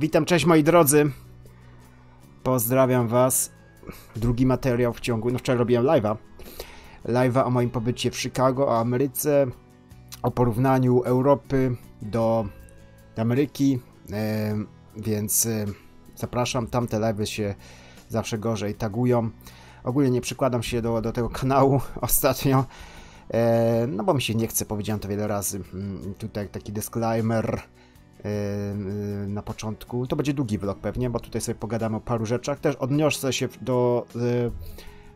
Witam, cześć moi drodzy. Pozdrawiam was. Drugi materiał w ciągu, no wczoraj robiłem live'a. Live'a o moim pobycie w Chicago, o Ameryce, o porównaniu Europy do Ameryki, e, więc e, zapraszam, tamte live'y się zawsze gorzej tagują. Ogólnie nie przykładam się do, do tego kanału ostatnio, e, no bo mi się nie chce, powiedziałem to wiele razy. Mm, tutaj taki disclaimer, Y, na początku. To będzie długi vlog pewnie, bo tutaj sobie pogadamy o paru rzeczach. Też odniosę się do, y,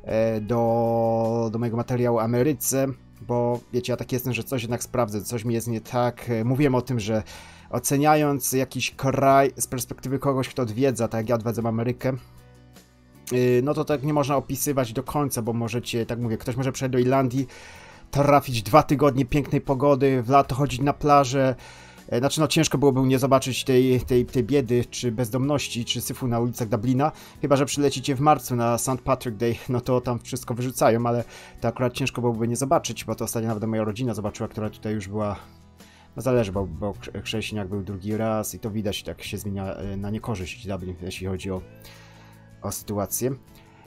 e, do, do mojego materiału Ameryce, bo wiecie, ja tak jestem, że coś jednak sprawdzę, coś mi jest nie tak. Mówiłem o tym, że oceniając jakiś kraj z perspektywy kogoś, kto odwiedza, tak jak ja odwiedzam Amerykę, y, no to tak nie można opisywać do końca, bo możecie, tak mówię, ktoś może przejść do Irlandii, trafić dwa tygodnie pięknej pogody, w lato chodzić na plażę, E, znaczy, no ciężko byłoby nie zobaczyć tej, tej, tej biedy, czy bezdomności, czy syfu na ulicach Dublina, chyba że przylecicie w marcu na St. Patrick Day, no to tam wszystko wyrzucają, ale to akurat ciężko byłoby nie zobaczyć, bo to ostatnio nawet moja rodzina zobaczyła, która tutaj już była no zależy, bo, bo Krześniak był drugi raz i to widać, tak się zmienia e, na niekorzyść Dublin, jeśli chodzi o, o sytuację.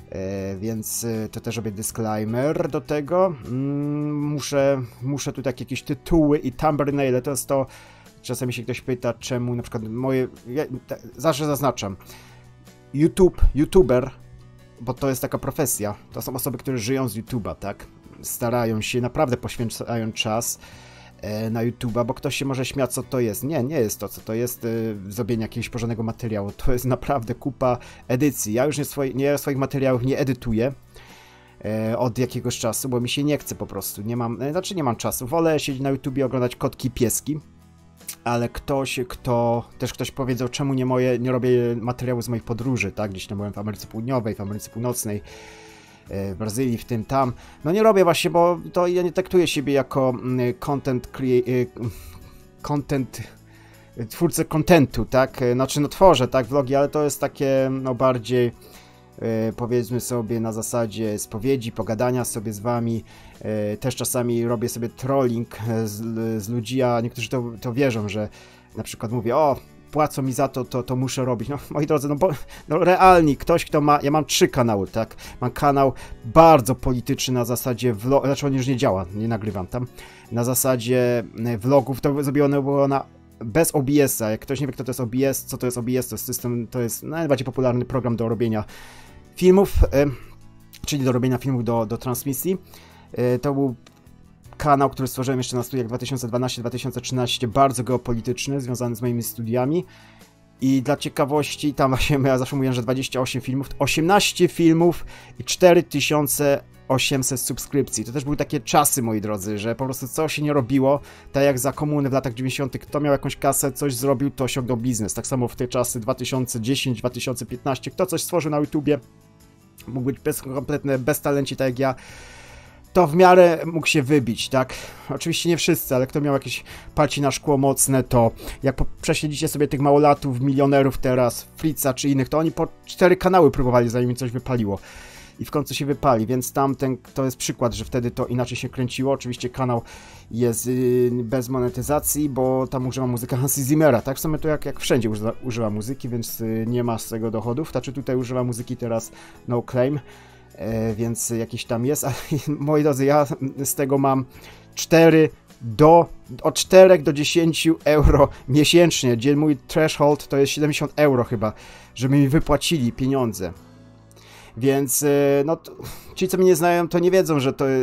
E, więc to też robię disclaimer do tego. Mm, muszę, muszę tu tak jakieś tytuły i thumbnail, to jest to Czasami się ktoś pyta, czemu na przykład moje. Ja, te, zawsze zaznaczam. YouTube, YouTuber, bo to jest taka profesja. To są osoby, które żyją z YouTube'a, tak? Starają się, naprawdę poświęcają czas e, na YouTube'a, bo ktoś się może śmiać, co to jest. Nie, nie jest to, co to jest y, zrobienie jakiegoś porządnego materiału. To jest naprawdę kupa edycji. Ja już nie, swoi, nie swoich materiałów nie edytuję e, od jakiegoś czasu, bo mi się nie chce po prostu. Nie mam, znaczy nie mam czasu. Wolę siedzieć na YouTubie oglądać kotki pieski ale ktoś, kto, też ktoś powiedział, czemu nie moje, nie robię materiału z moich podróży, tak, gdzieś tam byłem w Ameryce Południowej, w Ameryce Północnej, e, w Brazylii, w tym, tam. No nie robię właśnie, bo to ja nie traktuję siebie jako mm, content create, content twórcę kontentu, tak, e, znaczy no tworzę, tak, vlogi, ale to jest takie, no bardziej E, powiedzmy sobie na zasadzie spowiedzi, pogadania sobie z wami. E, też czasami robię sobie trolling e, z, z ludzi, a niektórzy to, to wierzą, że na przykład mówię, o, płacą mi za to, to, to muszę robić. No, moi drodzy, no bo no, realnie ktoś, kto ma. Ja mam trzy kanały, tak? Mam kanał bardzo polityczny na zasadzie vlog. Znaczy on już nie działa, nie nagrywam tam. Na zasadzie vlogów to zrobione było na. Bez OBS-a, jak ktoś nie wie, kto to jest OBS, co to jest OBS, to jest system, to jest najbardziej popularny program do robienia filmów, e, czyli do robienia filmów do, do transmisji. E, to był kanał, który stworzyłem jeszcze na studiach 2012-2013, bardzo geopolityczny, związany z moimi studiami. I dla ciekawości, tam właśnie ja zawsze mówiłem, że 28 filmów, 18 filmów i 4800 subskrypcji. To też były takie czasy, moi drodzy, że po prostu co się nie robiło, tak jak za komuny w latach 90., kto miał jakąś kasę, coś zrobił, to osiągnął biznes. Tak samo w te czasy 2010-2015, kto coś stworzył na YouTubie, mógł być bez, kompletne beztalenci, tak jak ja, to w miarę mógł się wybić, tak? Oczywiście nie wszyscy, ale kto miał jakieś parci na szkło mocne, to jak prześledzicie sobie tych małolatów, milionerów teraz, Fritza czy innych, to oni po cztery kanały próbowali, zanim coś wypaliło i w końcu się wypali, więc tamten to jest przykład, że wtedy to inaczej się kręciło. Oczywiście kanał jest y, bez monetyzacji, bo tam używa muzyka Hansi Zimmera, tak? W sumie to jak, jak wszędzie używa, używa muzyki, więc y, nie ma z tego dochodów. Znaczy tutaj używa muzyki teraz No Claim, e, więc jakiś tam jest, ale moi drodzy, ja z tego mam cztery do od 4 do 10 euro miesięcznie, gdzie mój threshold to jest 70 euro chyba, żeby mi wypłacili pieniądze. Więc e, no, ci, co mnie nie znają, to nie wiedzą, że to. E,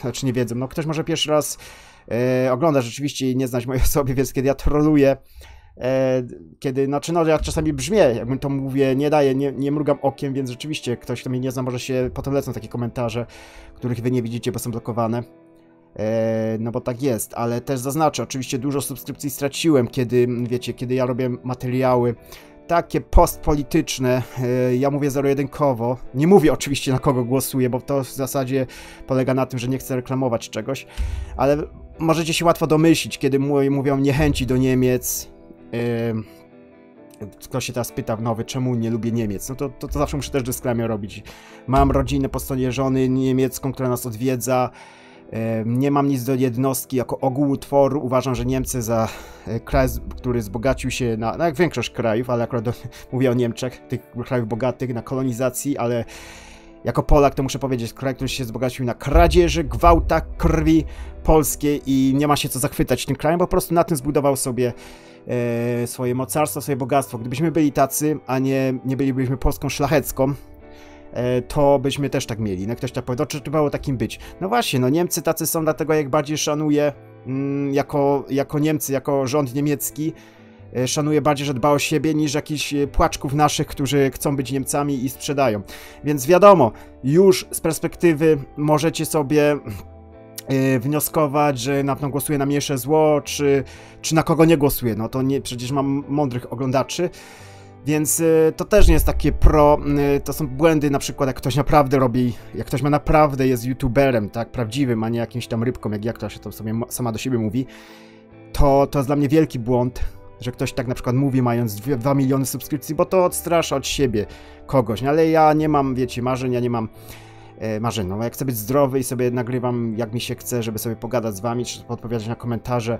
znaczy, nie wiedzą. No, ktoś może pierwszy raz e, ogląda rzeczywiście i nie znać mojej osoby, więc kiedy ja troluję. E, kiedy, znaczy no ja czasami brzmię, jakbym to mówię, nie daję, nie, nie mrugam okiem, więc rzeczywiście ktoś, kto mnie nie zna, może się potem lecą takie komentarze, których wy nie widzicie, bo są blokowane. E, no bo tak jest, ale też zaznaczę, oczywiście dużo subskrypcji straciłem, kiedy, wiecie, kiedy ja robię materiały takie postpolityczne, e, ja mówię zero-jedynkowo, nie mówię oczywiście na kogo głosuję, bo to w zasadzie polega na tym, że nie chcę reklamować czegoś, ale możecie się łatwo domyślić, kiedy mówią niechęci do Niemiec, e, ktoś się teraz pyta nowy, czemu nie lubię Niemiec, no to, to, to zawsze muszę też dysklamię robić. Mam rodzinę po stronie żony niemiecką, która nas odwiedza, nie mam nic do jednostki jako ogółu tworu. Uważam, że Niemcy za e, kraj, który zbogacił się na, na jak większość krajów, ale akurat do, mówię o Niemczech, tych krajów bogatych, na kolonizacji, ale jako Polak to muszę powiedzieć, kraj, który się zbogacił na kradzieży, gwałtach, krwi polskiej i nie ma się co zachwycać tym krajem, bo po prostu na tym zbudował sobie e, swoje mocarstwo, swoje bogactwo. Gdybyśmy byli tacy, a nie, nie bylibyśmy Polską szlachecką, E, to byśmy też tak mieli. No ktoś tak powie, no, czy to było takim być? No właśnie, no Niemcy tacy są, dlatego jak bardziej szanuję mm, jako, jako Niemcy, jako rząd niemiecki, e, szanuje bardziej, że dba o siebie niż jakichś e, płaczków naszych, którzy chcą być Niemcami i sprzedają. Więc wiadomo, już z perspektywy możecie sobie wnioskować, że na pewno głosuje na mniejsze zło, czy, czy na kogo nie głosuje. No to nie, przecież mam mądrych oglądaczy. Więc y, to też nie jest takie pro, y, to są błędy na przykład jak ktoś naprawdę robi, jak ktoś ma naprawdę jest youtuberem, tak, prawdziwym, a nie jakimś tam rybką, jak jak która się tam sobie sama do siebie mówi, to, to jest dla mnie wielki błąd, że ktoś tak na przykład mówi mając 2 miliony subskrypcji, bo to odstrasza od siebie kogoś, no, ale ja nie mam, wiecie, marzeń, ja nie mam e, marzeń, no jak chcę być zdrowy i sobie nagrywam jak mi się chce, żeby sobie pogadać z wami, czy odpowiadać na komentarze,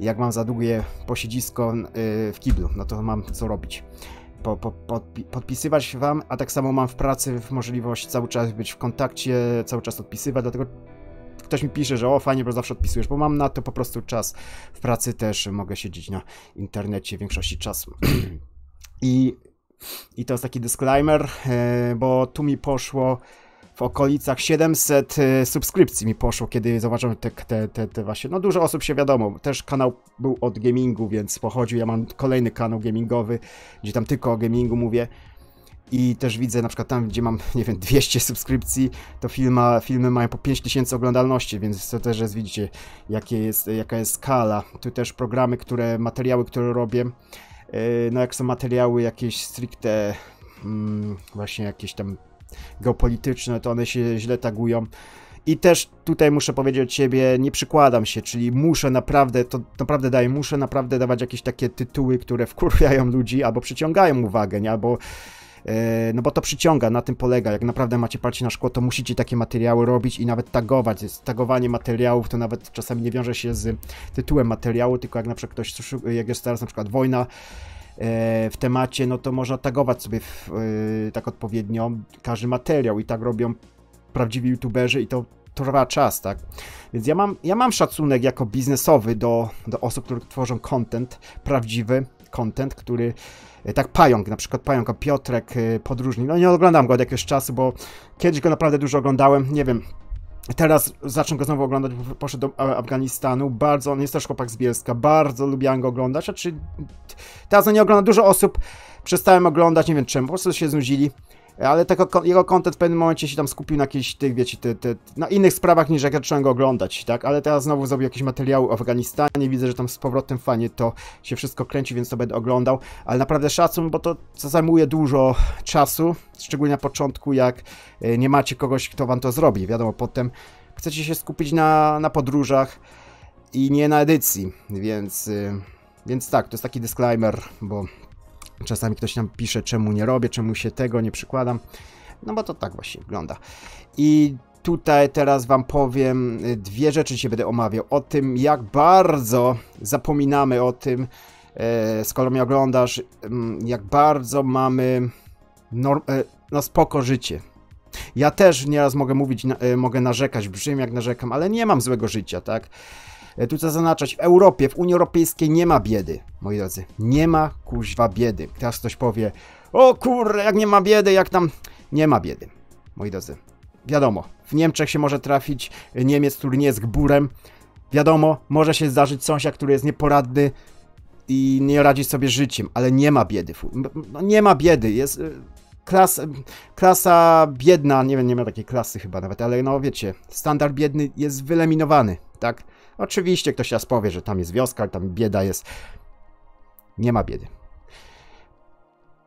jak mam za długie posiedzisko y, w kiblu, no to mam co robić po, po, podpi podpisywać wam, a tak samo mam w pracy możliwość cały czas być w kontakcie, cały czas odpisywać, dlatego ktoś mi pisze, że o fajnie, bo zawsze odpisujesz, bo mam na to po prostu czas. W pracy też mogę siedzieć na internecie w większości czasu. I, i to jest taki disclaimer, e, bo tu mi poszło w okolicach 700 e, subskrypcji mi poszło, kiedy zobaczyłem te, te, te, te, właśnie, no dużo osób się wiadomo, też kanał był od gamingu, więc pochodził, ja mam kolejny kanał gamingowy, gdzie tam tylko o gamingu mówię i też widzę na przykład tam, gdzie mam, nie wiem, 200 subskrypcji, to filma, filmy mają po 5000 oglądalności, więc to też jest, widzicie, jakie jest, jaka jest skala. Tu też programy, które, materiały, które robię, e, no jak są materiały jakieś stricte, mm, właśnie jakieś tam geopolityczne, to one się źle tagują. I też tutaj muszę powiedzieć od siebie, nie przykładam się, czyli muszę naprawdę, to naprawdę daję, muszę naprawdę dawać jakieś takie tytuły, które wkurwiają ludzi albo przyciągają uwagę, nie? albo e, no bo to przyciąga, na tym polega. Jak naprawdę macie palcie na szkło, to musicie takie materiały robić i nawet tagować. Tagowanie materiałów to nawet czasami nie wiąże się z tytułem materiału, tylko jak na przykład ktoś, jak jest teraz na przykład wojna, E, w temacie, no to można tagować sobie w, e, tak odpowiednio każdy materiał i tak robią prawdziwi youtuberzy i to trwa czas, tak? Więc ja mam, ja mam szacunek jako biznesowy do, do osób, które tworzą content, prawdziwy content, który e, tak Pająk, na przykład Pająk, Piotrek, Podróżni, no nie oglądam go od jakiegoś czasu, bo kiedyś go naprawdę dużo oglądałem, nie wiem, Teraz zacznę go znowu oglądać, bo poszedł do e, Afganistanu. Bardzo, on jest też chłopak z Bielska, bardzo lubiłem go oglądać. Znaczy, teraz on no nie ogląda dużo osób. Przestałem oglądać, nie wiem czemu, po prostu się znudzili ale tego, jego content w pewnym momencie się tam skupił na jakichś tych, wiecie, ty, ty, na innych sprawach niż jak ja zacząłem go oglądać, tak? Ale teraz znowu zrobił jakieś materiały o Afganistanie, widzę, że tam z powrotem fajnie to się wszystko kręci, więc to będę oglądał, ale naprawdę szacun, bo to, to zajmuje dużo czasu, szczególnie na początku, jak e, nie macie kogoś, kto wam to zrobi, wiadomo, potem chcecie się skupić na, na podróżach i nie na edycji, więc, e, więc tak, to jest taki disclaimer, bo Czasami ktoś nam pisze, czemu nie robię, czemu się tego nie przykładam. No bo to tak właśnie wygląda. I tutaj teraz Wam powiem y, dwie rzeczy, się będę omawiał. O tym, jak bardzo zapominamy o tym, skoro y, mnie oglądasz, mm, jak bardzo mamy no, no spoko życie. Ja też nieraz mogę mówić, mogę narzekać, brzmi jak narzekam, ale nie mam złego życia, tak? E, tu co zaznaczać, w Europie, w Unii Europejskiej nie ma biedy, moi drodzy. Nie ma kuźwa biedy. Teraz ktoś powie, o kurde, jak nie ma biedy, jak tam... Nie ma biedy, moi drodzy. Wiadomo, w Niemczech się może trafić e, Niemiec, który nie jest gburem. Wiadomo, może się zdarzyć sąsiad, który jest nieporadny i nie radzi sobie życiem, ale nie ma biedy. No nie ma biedy, jest e, klas, klasa biedna, nie wiem, nie ma takiej klasy chyba nawet, ale no wiecie, standard biedny jest wyeliminowany, tak? Oczywiście ktoś teraz powie, że tam jest wioska, tam bieda jest. Nie ma biedy.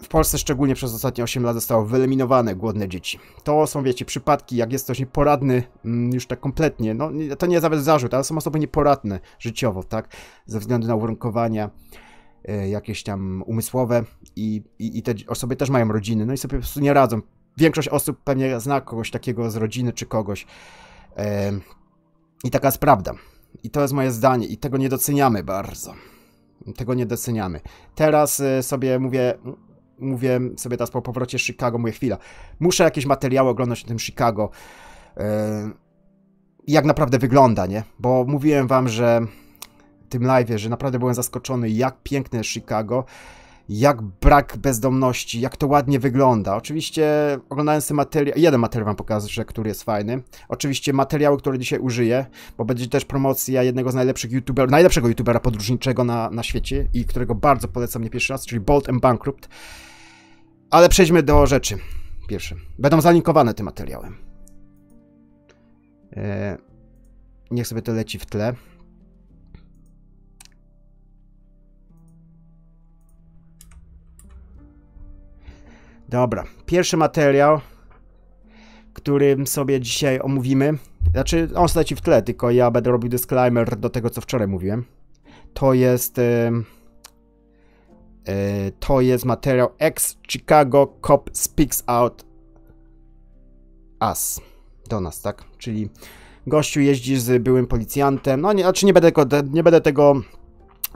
W Polsce szczególnie przez ostatnie 8 lat zostało wyeliminowane głodne dzieci. To są, wiecie, przypadki, jak jest ktoś nieporadny mm, już tak kompletnie, no to nie jest nawet zarzut, ale są osoby nieporadne życiowo, tak, ze względu na uwarunkowania e, jakieś tam umysłowe i, i, i te osoby też mają rodziny, no i sobie po prostu nie radzą. Większość osób pewnie zna kogoś takiego z rodziny czy kogoś. E, I taka jest prawda. I to jest moje zdanie i tego nie doceniamy bardzo. Tego nie doceniamy. Teraz y, sobie mówię, mówię sobie teraz po powrocie z Chicago, mówię chwila, muszę jakieś materiały oglądać na tym Chicago. Y, jak naprawdę wygląda, nie? Bo mówiłem wam, że w tym live, że naprawdę byłem zaskoczony, jak piękne Chicago jak brak bezdomności, jak to ładnie wygląda. Oczywiście oglądając ten materiał, jeden materiał wam pokażę, który jest fajny. Oczywiście materiały, które dzisiaj użyję, bo będzie też promocja jednego z najlepszych youtuberów, najlepszego youtubera podróżniczego na, na świecie i którego bardzo polecam nie pierwszy raz, czyli Bolt and Bankrupt. Ale przejdźmy do rzeczy Pierwszy. Będą zalinkowane tym materiałem. Eee, niech sobie to leci w tle. Dobra, pierwszy materiał, którym sobie dzisiaj omówimy, znaczy on leci w tle, tylko ja będę robił disclaimer do tego, co wczoraj mówiłem. To jest... Yy, yy, to jest materiał Ex Chicago Cop Speaks Out Us. Do nas, tak? Czyli gościu jeździ z byłym policjantem. No, nie, znaczy nie będę, nie będę tego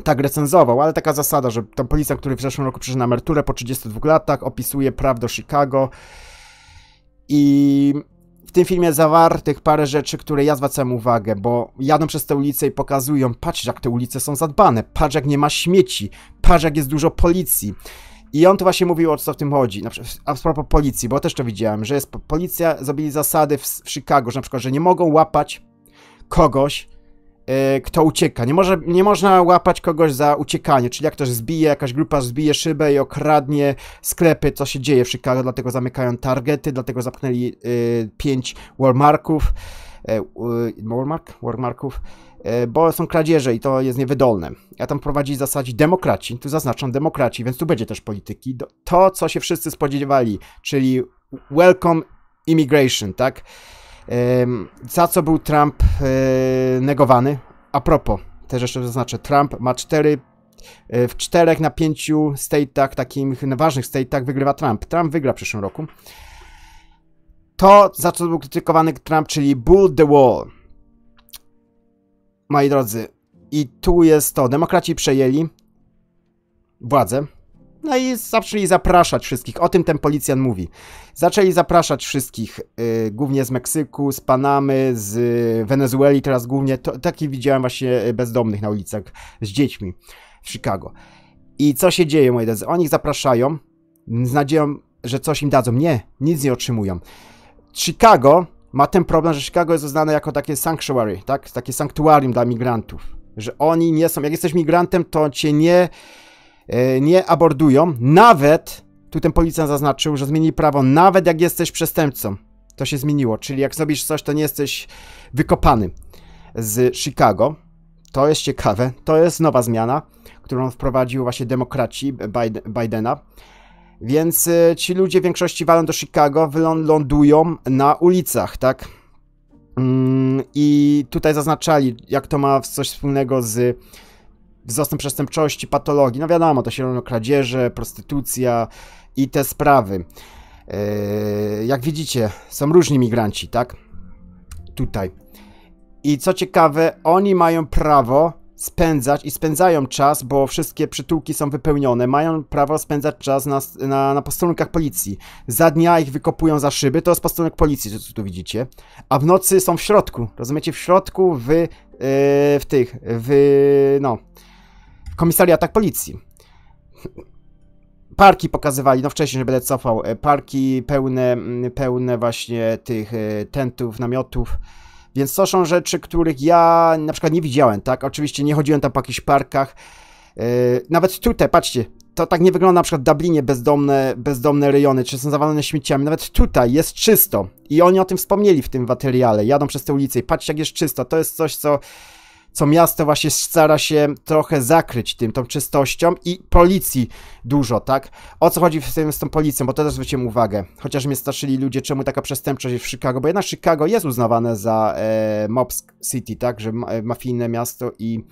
tak recenzował, ale taka zasada, że ten policja, który w zeszłym roku przyszedł na emeryturę po 32 latach, opisuje prawdę Chicago i w tym filmie zawartych parę rzeczy, które ja zwracam uwagę, bo jadą przez te ulice i pokazują, patrz jak te ulice są zadbane, patrz jak nie ma śmieci, patrz jak jest dużo policji. I on tu właśnie mówił, o co w tym chodzi. Na przykład, a propos policji, bo też to widziałem, że jest policja, zrobili zasady w, w Chicago, że na przykład, że nie mogą łapać kogoś, Y, kto ucieka. Nie, może, nie można łapać kogoś za uciekanie, czyli jak ktoś zbije, jakaś grupa zbije szybę i okradnie sklepy, co się dzieje w Chicago, dlatego zamykają targety, dlatego zamknęli y, pięć Walmarków, y, Walmark? Y, Walmarków, y, bo są kradzieże i to jest niewydolne. Ja tam prowadzi w zasadzie demokraci, tu zaznaczam demokraci, więc tu będzie też polityki. To, co się wszyscy spodziewali, czyli welcome immigration, tak? Za co był Trump e, negowany? A propos, też jeszcze zaznaczę, Trump ma cztery e, w czterech na pięciu state'ach, takich ważnych state'ach wygrywa Trump. Trump wygra w przyszłym roku. To, za co był krytykowany Trump, czyli build the wall. Moi drodzy, i tu jest to. Demokraci przejęli władzę. No i zaczęli zapraszać wszystkich, o tym ten policjant mówi. Zaczęli zapraszać wszystkich, y, głównie z Meksyku, z Panamy, z y, Wenezueli, teraz głównie, to, taki widziałem właśnie y, bezdomnych na ulicach z dziećmi w Chicago. I co się dzieje, moi drodzy? Oni ich zapraszają z nadzieją, że coś im dadzą. Nie, nic nie otrzymują. Chicago ma ten problem, że Chicago jest uznane jako takie sanctuary, tak? Takie sanktuarium dla migrantów. Że oni nie są, jak jesteś migrantem, to cię nie E, nie abordują, nawet, tu ten policjant zaznaczył, że zmieni prawo, nawet jak jesteś przestępcą. To się zmieniło, czyli jak zrobisz coś, to nie jesteś wykopany z Chicago. To jest ciekawe, to jest nowa zmiana, którą wprowadził właśnie demokraci Bidena. Więc e, ci ludzie w większości walą do Chicago, wylądują na ulicach, tak? Mm, I tutaj zaznaczali, jak to ma coś wspólnego z wzrostem przestępczości, patologii. No wiadomo, to się równo kradzieże, prostytucja i te sprawy. Yy, jak widzicie, są różni migranci, tak? Tutaj. I co ciekawe, oni mają prawo spędzać i spędzają czas, bo wszystkie przytułki są wypełnione, mają prawo spędzać czas na, na, na posterunkach policji. Za dnia ich wykopują za szyby, to jest posterunek policji, co tu widzicie. A w nocy są w środku, rozumiecie? W środku, w, yy, w tych, w, no, komisariatach tak policji. Parki pokazywali, no wcześniej, że będę cofał, e, parki pełne, pełne właśnie tych e, tentów, namiotów, więc to są rzeczy, których ja na przykład nie widziałem, tak? Oczywiście nie chodziłem tam po jakichś parkach, e, nawet tutaj, patrzcie, to tak nie wygląda na przykład w Dublinie bezdomne, bezdomne rejony, czy są zawalone śmieciami. Nawet tutaj jest czysto. I oni o tym wspomnieli w tym materiale. Jadą przez te ulice i patrzcie, jak jest czysto. To jest coś, co co miasto właśnie stara się trochę zakryć tym, tą czystością i policji dużo, tak? O co chodzi w tym, z tą policją, bo to też zwróciłem uwagę. Chociaż mnie straszyli ludzie, czemu taka przestępczość jest w Chicago, bo jednak Chicago jest uznawane za e, mob city, tak? Że ma, e, mafijne miasto i,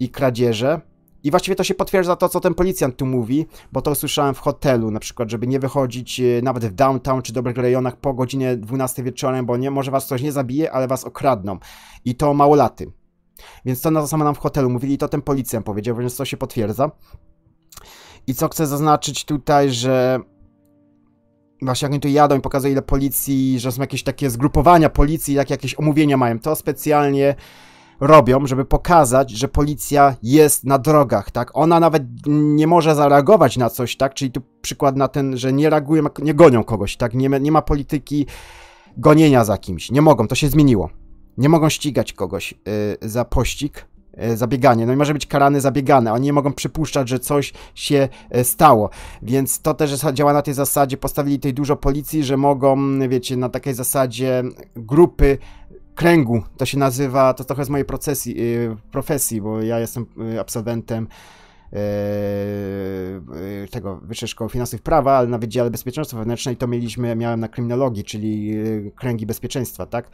i kradzieże. I właściwie to się potwierdza to, co ten policjant tu mówi, bo to usłyszałem w hotelu na przykład, żeby nie wychodzić e, nawet w downtown czy dobrych rejonach po godzinie 12 wieczorem, bo nie, może was coś nie zabije, ale was okradną. I to małolaty. Więc to na to samo nam w hotelu mówili, to ten policjant powiedział, więc to się potwierdza. I co chcę zaznaczyć tutaj, że właśnie jak oni tu jadą i pokazują ile policji, że są jakieś takie zgrupowania policji, jak jakieś omówienia mają, to specjalnie robią, żeby pokazać, że policja jest na drogach, tak? Ona nawet nie może zareagować na coś, tak? Czyli tu przykład na ten, że nie reagują, nie gonią kogoś, tak? Nie, nie ma polityki gonienia za kimś. Nie mogą, to się zmieniło nie mogą ścigać kogoś y, za pościg, y, zabieganie. No i może być karany zabiegane. Oni nie mogą przypuszczać, że coś się y, stało. Więc to też działa na tej zasadzie. Postawili tutaj dużo policji, że mogą, wiecie, na takiej zasadzie grupy kręgu. To się nazywa, to trochę z mojej procesji, profesji, bo ja jestem absolwentem tego Wyższej Szkoły Finansów Prawa, ale na Wydziale Bezpieczeństwa Wewnętrznej to mieliśmy, miałem na kryminologii, czyli kręgi bezpieczeństwa, tak?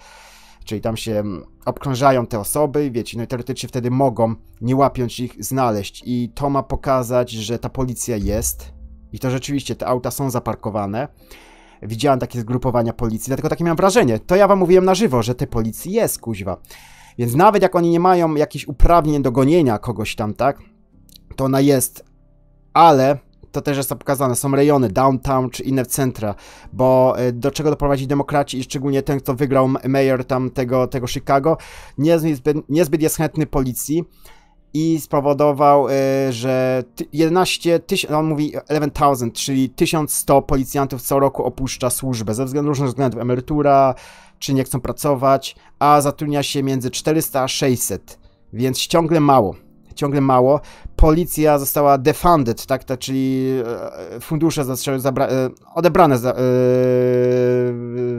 Czyli tam się obkrążają te osoby, wiecie, no i teoretycznie wtedy mogą, nie łapiąc ich, znaleźć. I to ma pokazać, że ta policja jest. I to rzeczywiście, te auta są zaparkowane. Widziałem takie zgrupowania policji, dlatego takie miałem wrażenie. To ja wam mówiłem na żywo, że te policji jest, kuźwa. Więc nawet jak oni nie mają jakichś uprawnień do gonienia kogoś tam, tak? To ona jest. Ale to też jest to pokazane, są rejony, downtown czy inne centra, bo e, do czego doprowadzi demokraci i szczególnie ten, kto wygrał mayor tam tego, tego Chicago, niezbyt, niezbyt jest chętny policji i spowodował, e, że 11 tysięcy, on mówi 11,000, czyli 1100 policjantów co roku opuszcza służbę ze względu, różnych względów, emerytura, czy nie chcą pracować, a zatrudnia się między 400 a 600, więc ciągle mało ciągle mało. Policja została defunded, tak, czyli e, fundusze zostały e, odebrane za, e,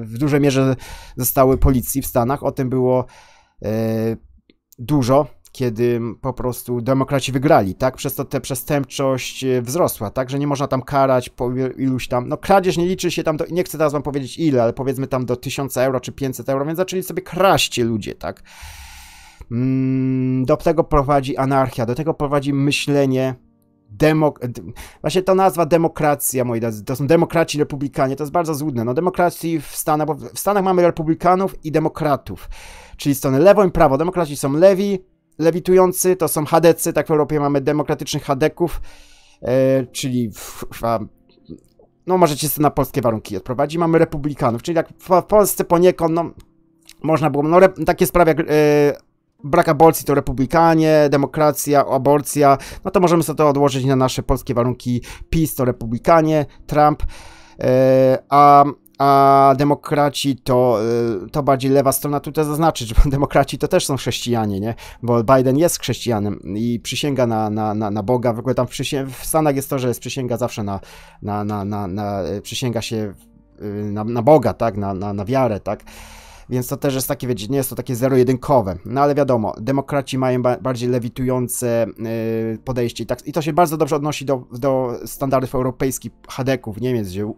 w dużej mierze zostały policji w Stanach. O tym było dużo, kiedy po prostu demokraci wygrali, tak? Przez to ta przestępczość wzrosła, tak? Że nie można tam karać po iluś tam, no kradzież nie liczy się tam, to nie chcę teraz wam powiedzieć ile, ale powiedzmy tam do 1000 euro czy 500 euro, więc zaczęli sobie kraść ludzie, tak? Mm, do tego prowadzi anarchia, do tego prowadzi myślenie. Demok właśnie to nazwa demokracja, moi drodzy, to są demokraci republikanie, to jest bardzo złudne. No demokracji w Stanach, bo w Stanach mamy republikanów i demokratów, czyli strony lewo i prawo. Demokraci są lewi, lewitujący, to są hadecy, tak w Europie mamy demokratycznych hadeków, e, czyli w, w, no możecie sobie na polskie warunki odprowadzić. Mamy republikanów, czyli jak w, w Polsce poniekąd, no można było, no takie sprawy jak... E, brak aborcji to republikanie, demokracja, aborcja, no to możemy sobie to odłożyć na nasze polskie warunki. PiS to republikanie, Trump, yy, a a demokraci to, e, to bardziej lewa strona. Tutaj zaznaczyć, że demokraci to też są chrześcijanie, nie? Bo Biden jest chrześcijanem i przysięga na, na, na, na Boga. W ogóle tam w, w Stanach jest to, że jest przysięga zawsze na, na, na, na, na przysięga się e, na, na Boga, tak? Na, na, na wiarę, tak? więc to też jest takie, wiecie, nie jest to takie zero-jedynkowe. No ale wiadomo, demokraci mają ba bardziej lewitujące yy, podejście i, tak, i to się bardzo dobrze odnosi do, do standardów europejskich, Hadeków, Niemiec, gdzie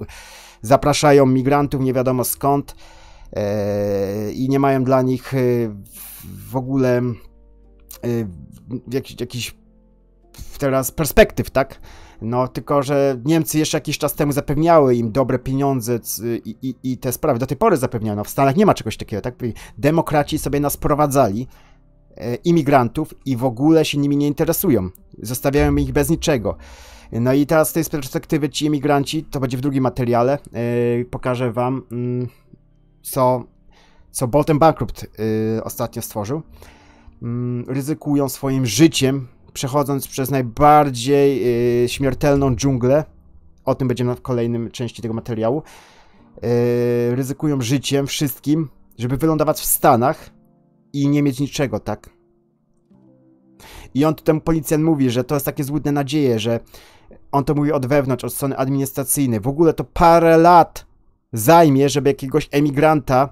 zapraszają migrantów nie wiadomo skąd yy, i nie mają dla nich yy, w ogóle y, jakichś jakich teraz perspektyw, tak? No tylko, że Niemcy jeszcze jakiś czas temu zapewniały im dobre pieniądze i, i, i te sprawy do tej pory zapewniają. No, w Stanach nie ma czegoś takiego, tak? Demokraci sobie nas prowadzali e, imigrantów i w ogóle się nimi nie interesują. Zostawiają ich bez niczego. No i teraz z tej perspektywy ci imigranci, to będzie w drugim materiale, e, pokażę wam mm, co, co Bolton Bankrupt e, ostatnio stworzył. Mm, ryzykują swoim życiem przechodząc przez najbardziej yy, śmiertelną dżunglę, o tym będziemy w kolejnym części tego materiału, yy, ryzykują życiem wszystkim, żeby wylądować w Stanach i nie mieć niczego, tak? I on temu policjant mówi, że to jest takie złudne nadzieje, że on to mówi od wewnątrz, od strony administracyjnej. W ogóle to parę lat zajmie, żeby jakiegoś emigranta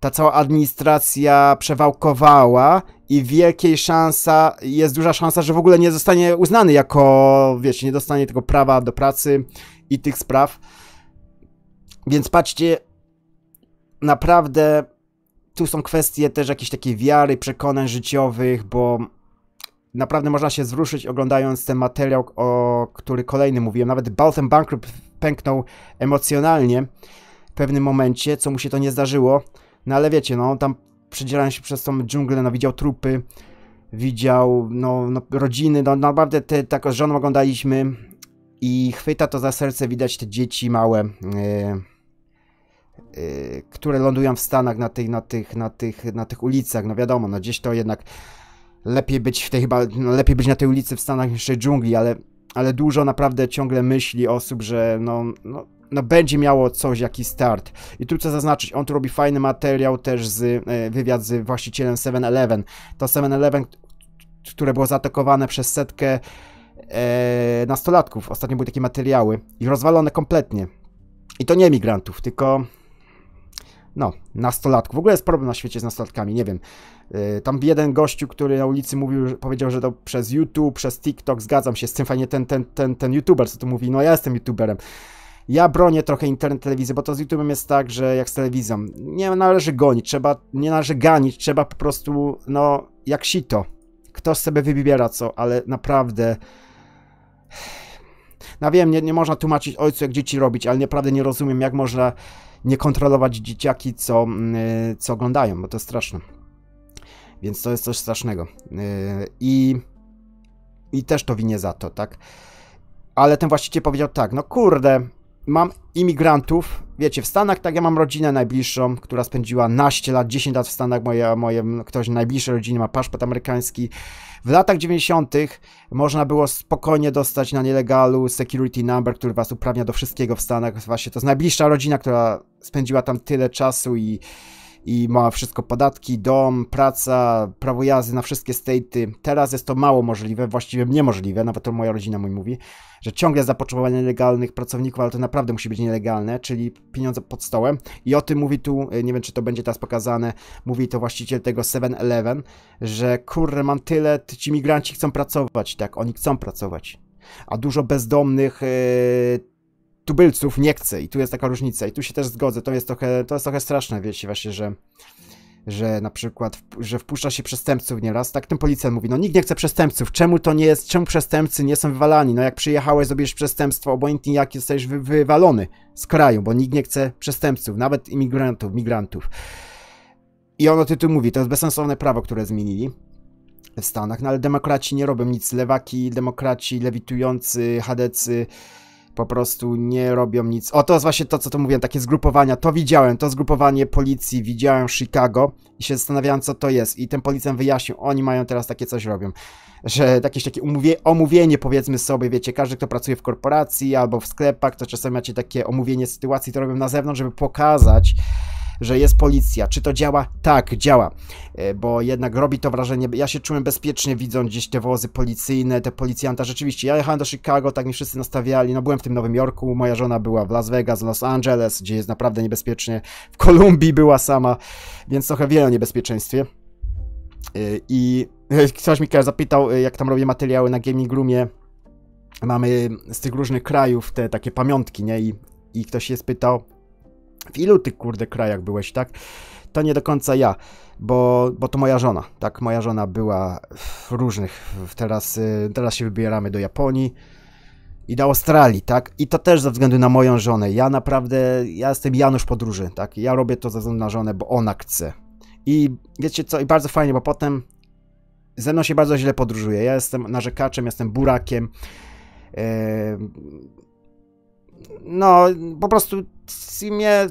ta cała administracja przewałkowała i wielkiej szansa, jest duża szansa, że w ogóle nie zostanie uznany jako, wiecie, nie dostanie tego prawa do pracy i tych spraw. Więc patrzcie, naprawdę tu są kwestie też jakiejś takiej wiary, przekonań życiowych, bo naprawdę można się zruszyć oglądając ten materiał, o który kolejny mówiłem. Nawet Baltem Bankrupt pęknął emocjonalnie w pewnym momencie, co mu się to nie zdarzyło. No ale wiecie, no tam przedzierając się przez tą dżunglę, no widział trupy, widział no, no rodziny, no naprawdę te, tak z żoną oglądaliśmy i chwyta to za serce, widać te dzieci małe, yy, yy, które lądują w Stanach na tych, na tych, na tych, na tych ulicach, no wiadomo, no gdzieś to jednak lepiej być w tej chyba, no, lepiej być na tej ulicy w Stanach niż w dżungli, ale ale dużo naprawdę ciągle myśli osób, że no, no no będzie miało coś, jakiś start. I tu chcę zaznaczyć, on tu robi fajny materiał też z e, wywiad z właścicielem 7-Eleven. To 7-Eleven, które było zaatakowane przez setkę e, nastolatków. Ostatnio były takie materiały i rozwalone kompletnie. I to nie migrantów, tylko no, nastolatków. W ogóle jest problem na świecie z nastolatkami, nie wiem. E, tam jeden gościu, który na ulicy mówił, powiedział, że to przez YouTube, przez TikTok, zgadzam się z tym, fajnie ten, ten, ten, ten YouTuber, co tu mówi, no ja jestem YouTuberem. Ja bronię trochę internet telewizji, bo to z YouTube'em jest tak, że jak z telewizją, nie należy gonić, trzeba, nie należy ganić, trzeba po prostu, no, jak sito. Ktoś sobie wybiera co, ale naprawdę... No wiem, nie, nie można tłumaczyć ojcu, jak dzieci robić, ale naprawdę nie rozumiem, jak można nie kontrolować dzieciaki, co, yy, co oglądają, bo to straszne. Więc to jest coś strasznego. Yy, I, I też to winie za to, tak? Ale ten właściciel powiedział tak, no kurde, mam imigrantów, wiecie, w Stanach tak ja mam rodzinę najbliższą, która spędziła naście lat, 10 lat w Stanach, moje, moje, ktoś najbliższej rodziny ma paszport amerykański. W latach 90. można było spokojnie dostać na nielegalu security number, który was uprawnia do wszystkiego w Stanach. Właśnie to jest najbliższa rodzina, która spędziła tam tyle czasu i i ma wszystko podatki, dom, praca, prawo jazdy na wszystkie staty. Teraz jest to mało możliwe, właściwie niemożliwe, nawet to moja rodzina mój mówi, że ciągle zapotrzebowanie legalnych pracowników, ale to naprawdę musi być nielegalne, czyli pieniądze pod stołem. I o tym mówi tu, y, nie wiem czy to będzie teraz pokazane, mówi to właściciel tego 7-Eleven, że kurre mam tyle, ci migranci chcą pracować, tak, oni chcą pracować. A dużo bezdomnych... Yy, tubylców nie chce i tu jest taka różnica i tu się też zgodzę, to jest trochę, to jest trochę straszne, wiecie, właśnie, że że na przykład, że wpuszcza się przestępców nieraz, tak ten policjant mówi, no nikt nie chce przestępców, czemu to nie jest, czemu przestępcy nie są wywalani, no jak przyjechałeś, zrobisz przestępstwo, obojętnie jak jesteś wy wywalony z kraju, bo nikt nie chce przestępców, nawet imigrantów, migrantów. I ono ty tu mówi, to jest bezsensowne prawo, które zmienili w Stanach, no ale demokraci nie robią nic, lewaki, demokraci, lewitujący, hadecy, po prostu nie robią nic. O, to jest właśnie to, co tu mówiłem, takie zgrupowania. To widziałem, to zgrupowanie policji widziałem w Chicago i się zastanawiałem, co to jest. I ten policjant wyjaśnił, oni mają teraz takie coś robią. Że jakieś takie umówie, omówienie, powiedzmy sobie, wiecie, każdy, kto pracuje w korporacji albo w sklepach, to czasem macie takie omówienie sytuacji, to robią na zewnątrz, żeby pokazać, że jest policja. Czy to działa? Tak, działa, e, bo jednak robi to wrażenie. Ja się czułem bezpiecznie widząc gdzieś te wozy policyjne, te policjanta. Rzeczywiście, ja jechałem do Chicago, tak mi wszyscy nastawiali. No byłem w tym Nowym Jorku, moja żona była w Las Vegas, Los Angeles, gdzie jest naprawdę niebezpiecznie. W Kolumbii była sama, więc trochę wiele o niebezpieczeństwie. E, I e, ktoś mi zapytał, jak tam robię materiały na Gaming Roomie. Mamy z tych różnych krajów te takie pamiątki, nie? I, i ktoś się spytał, w ilu ty kurde krajach byłeś, tak? To nie do końca ja, bo, bo to moja żona, tak? Moja żona była w różnych, teraz, y, teraz się wybieramy do Japonii i do Australii, tak? I to też ze względu na moją żonę. Ja naprawdę, ja jestem Janusz podróży, tak? Ja robię to ze względu na żonę, bo ona chce. I wiecie co, i bardzo fajnie, bo potem ze mną się bardzo źle podróżuje. Ja jestem narzekaczem, jestem burakiem. No, po prostu i mnie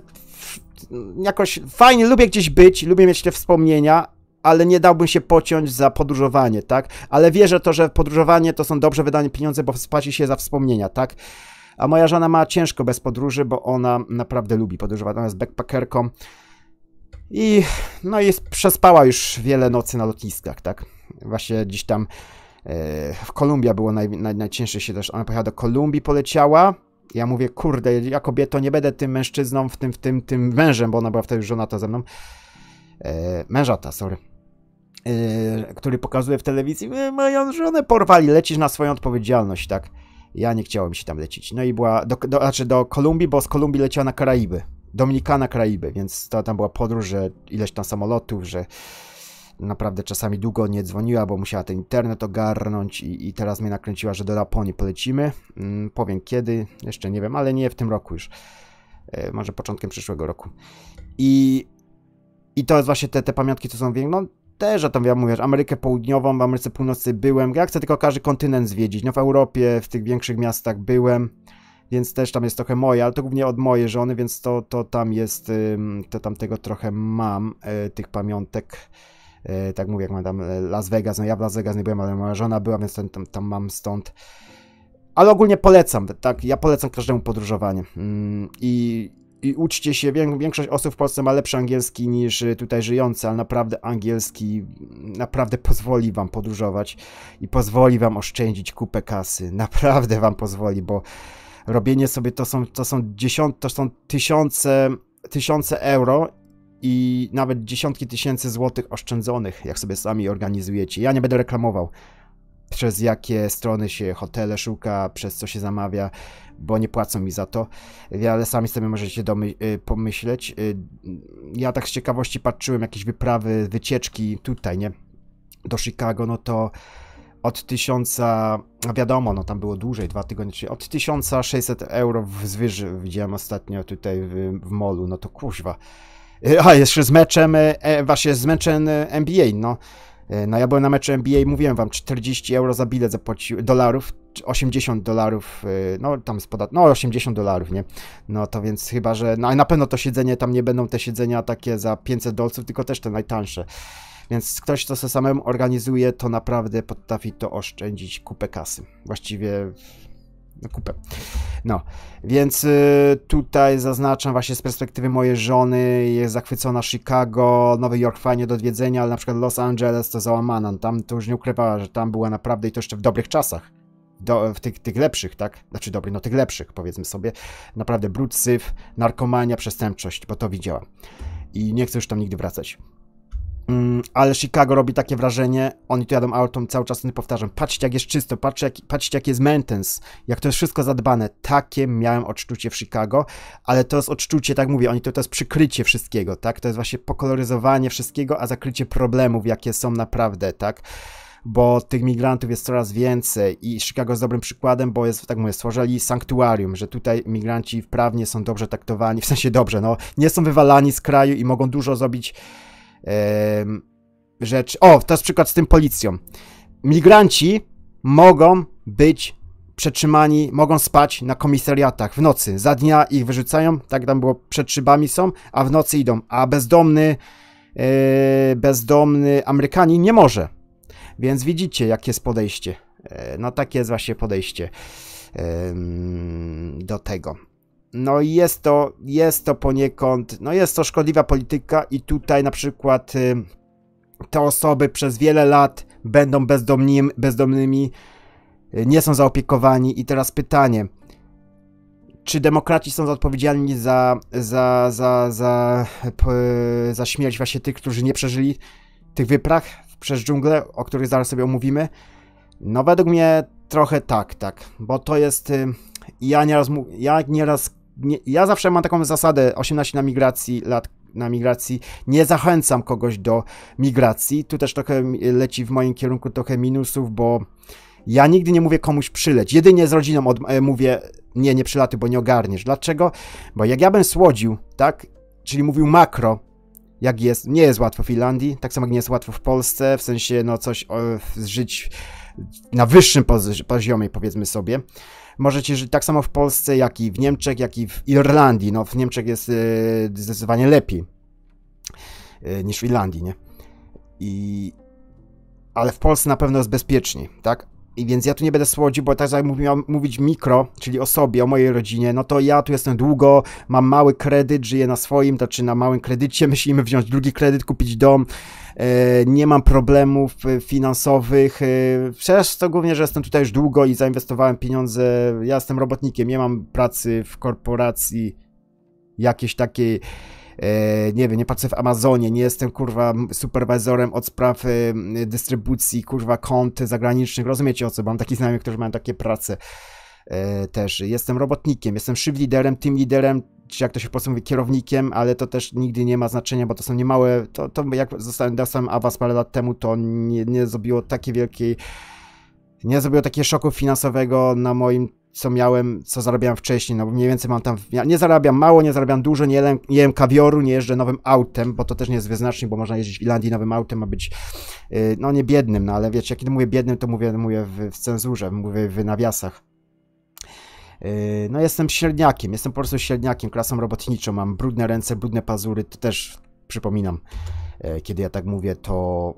jakoś fajnie, lubię gdzieś być, lubię mieć te wspomnienia, ale nie dałbym się pociąć za podróżowanie, tak? Ale wierzę to, że podróżowanie to są dobrze wydane pieniądze, bo spłaci się za wspomnienia, tak? A moja żona ma ciężko bez podróży, bo ona naprawdę lubi podróżować, ona jest backpackerką i no jest przespała już wiele nocy na lotniskach, tak? Właśnie dziś tam e, w Kolumbii Kolumbia było naj, naj, najcięższe się też, ona pojechała do Kolumbii, poleciała, ja mówię, kurde, ja kobieto nie będę tym mężczyzną, w tym, w tym, tym mężem, bo ona była wtedy już żonata ze mną. E, mężata, sorry. E, który pokazuje w telewizji, e, moją żonę porwali, lecisz na swoją odpowiedzialność, tak. Ja nie chciałem się tam lecić. No i była, do, do, znaczy do Kolumbii, bo z Kolumbii leciała na Karaiby. Dominikana Karaiby, więc to, tam była podróż, że ileś tam samolotów, że naprawdę czasami długo nie dzwoniła, bo musiała ten internet ogarnąć i, i teraz mnie nakręciła, że do Japonii polecimy. Mm, powiem kiedy, jeszcze nie wiem, ale nie w tym roku już. E, może początkiem przyszłego roku. I, i to jest właśnie te, te pamiątki, co są w no, też o tam ja mówię, Amerykę Południową, w Ameryce Północnej byłem, ja chcę tylko każdy kontynent zwiedzić, no w Europie, w tych większych miastach byłem, więc też tam jest trochę moje, ale to głównie od mojej żony, więc to, to tam jest, to tam tego trochę mam, e, tych pamiątek, E, tak mówię, jak mam tam e, Las Vegas, no ja w Las Vegas nie byłem, ale moja żona była, więc tam, tam, mam stąd. Ale ogólnie polecam, tak, ja polecam każdemu podróżowanie. Mm, I i uczcie się, większość osób w Polsce ma lepszy angielski niż e, tutaj żyjący, ale naprawdę angielski mm, naprawdę pozwoli wam podróżować i pozwoli wam oszczędzić kupę kasy. Naprawdę wam pozwoli, bo robienie sobie to są, to są dziesiąt, to są tysiące, tysiące euro i nawet dziesiątki tysięcy złotych oszczędzonych, jak sobie sami organizujecie. Ja nie będę reklamował, przez jakie strony się hotele szuka, przez co się zamawia, bo nie płacą mi za to, ale sami sobie możecie y, pomyśleć. Y, ja tak z ciekawości patrzyłem, jakieś wyprawy, wycieczki tutaj, nie? Do Chicago, no to od 1000, wiadomo, no tam było dłużej, dwa tygodnie, czyli od 1600 euro w zwyży widziałem ostatnio tutaj w, w molu, no to kuźwa. A, jeszcze z meczem, e, e, właśnie z meczem e, NBA, no. No ja byłem na meczu NBA, mówiłem wam, 40 euro za bilet zapłaciłem, dolarów, 80 dolarów, no tam z podatku, no 80 dolarów, nie? No to więc chyba, że, no na pewno to siedzenie, tam nie będą te siedzenia takie za 500 dolców, tylko też te najtańsze. Więc ktoś, kto se samemu organizuje, to naprawdę potrafi to oszczędzić kupę kasy. Właściwie no kupę. No, więc y, tutaj zaznaczam właśnie z perspektywy mojej żony, jest zachwycona Chicago, Nowy Jork fajnie do odwiedzenia, ale na przykład Los Angeles to załamana, tam to już nie ukrywała, że tam była naprawdę i to jeszcze w dobrych czasach. Do, w tych, tych lepszych, tak? Znaczy dobrych, no tych lepszych, powiedzmy sobie. Naprawdę brud, syf, narkomania, przestępczość, bo to widziałam. I nie chcę już tam nigdy wracać. Mm, ale Chicago robi takie wrażenie, oni tu jadą autą cały czas, nie no powtarzam, patrzcie jak jest czysto, patrzcie jak, patrzcie jak jest maintenance, jak to jest wszystko zadbane. Takie miałem odczucie w Chicago, ale to jest odczucie, tak mówię, oni to, to jest przykrycie wszystkiego, tak? To jest właśnie pokoloryzowanie wszystkiego, a zakrycie problemów, jakie są naprawdę, tak? bo tych migrantów jest coraz więcej i Chicago jest dobrym przykładem, bo jest, tak mówię, stworzyli sanktuarium, że tutaj migranci wprawnie są dobrze traktowani, w sensie dobrze, no, nie są wywalani z kraju i mogą dużo zrobić Rzeczy. O, teraz przykład z tym policją. Migranci mogą być przetrzymani, mogą spać na komisariatach w nocy. Za dnia ich wyrzucają, tak tam było, przed szybami są, a w nocy idą. A bezdomny, yy, bezdomny Amerykanin nie może. Więc widzicie, jakie jest podejście. Yy, no takie jest właśnie podejście do tego. No i jest to, jest to poniekąd, no jest to szkodliwa polityka i tutaj na przykład y, te osoby przez wiele lat będą bezdomnymi, bezdomnymi nie są zaopiekowani i teraz pytanie, czy demokraci są odpowiedzialni za, za, za, za, za śmierć właśnie tych, którzy nie przeżyli tych wypraw przez dżunglę, o których zaraz sobie omówimy? No według mnie trochę tak, tak, bo to jest... Y, ja nieraz, ja nieraz nie, ja zawsze mam taką zasadę 18 na migracji, lat na migracji, nie zachęcam kogoś do migracji. Tu też trochę leci w moim kierunku trochę minusów, bo ja nigdy nie mówię komuś przyleć. Jedynie z rodziną od, e, mówię, nie, nie przylaty, bo nie ogarniesz. Dlaczego? Bo jak ja bym słodził, tak, czyli mówił makro, jak jest, nie jest łatwo w Finlandii, tak samo jak nie jest łatwo w Polsce, w sensie, no coś o, żyć na wyższym poziomie, powiedzmy sobie. Możecie żyć tak samo w Polsce, jak i w Niemczech, jak i w Irlandii. No, w Niemczech jest yy, zdecydowanie lepiej y, niż w Irlandii, nie? I, ale w Polsce na pewno jest bezpieczniej, tak? I więc ja tu nie będę słodził, bo tak jak mówiłem, mówić mikro, czyli o sobie, o mojej rodzinie, no to ja tu jestem długo, mam mały kredyt, żyję na swoim, czy na małym kredycie, myślimy wziąć drugi kredyt, kupić dom, e, nie mam problemów e, finansowych, e, przez to głównie, że jestem tutaj już długo i zainwestowałem pieniądze, ja jestem robotnikiem, nie mam pracy w korporacji jakiejś takiej E, nie wiem, nie pracuję w Amazonie, nie jestem kurwa superwizorem od spraw e, dystrybucji kurwa kont zagranicznych, rozumiecie o co, mam takich znajomych, którzy mają takie prace e, też. Jestem robotnikiem, jestem szyb liderem, team liderem, czy jak to się po prostu mówi, kierownikiem, ale to też nigdy nie ma znaczenia, bo to są niemałe, to, to jak zostałem, dostałem awans parę lat temu, to nie, nie zrobiło takiej wielkiej, nie zrobiło takiego szoku finansowego na moim co miałem, co zarabiałem wcześniej, no bo mniej więcej mam tam, nie zarabiam mało, nie zarabiam dużo, nie jem, nie jem kawioru, nie jeżdżę nowym autem, bo to też nie jest wyznacznik, bo można jeździć w Irlandii nowym autem, a być, y, no nie biednym, no ale wiecie, jak kiedy mówię biednym, to mówię, mówię w, w cenzurze, mówię w nawiasach. Y, no jestem średniakiem, jestem po prostu średniakiem, klasą robotniczą, mam brudne ręce, brudne pazury, to też przypominam, y, kiedy ja tak mówię, to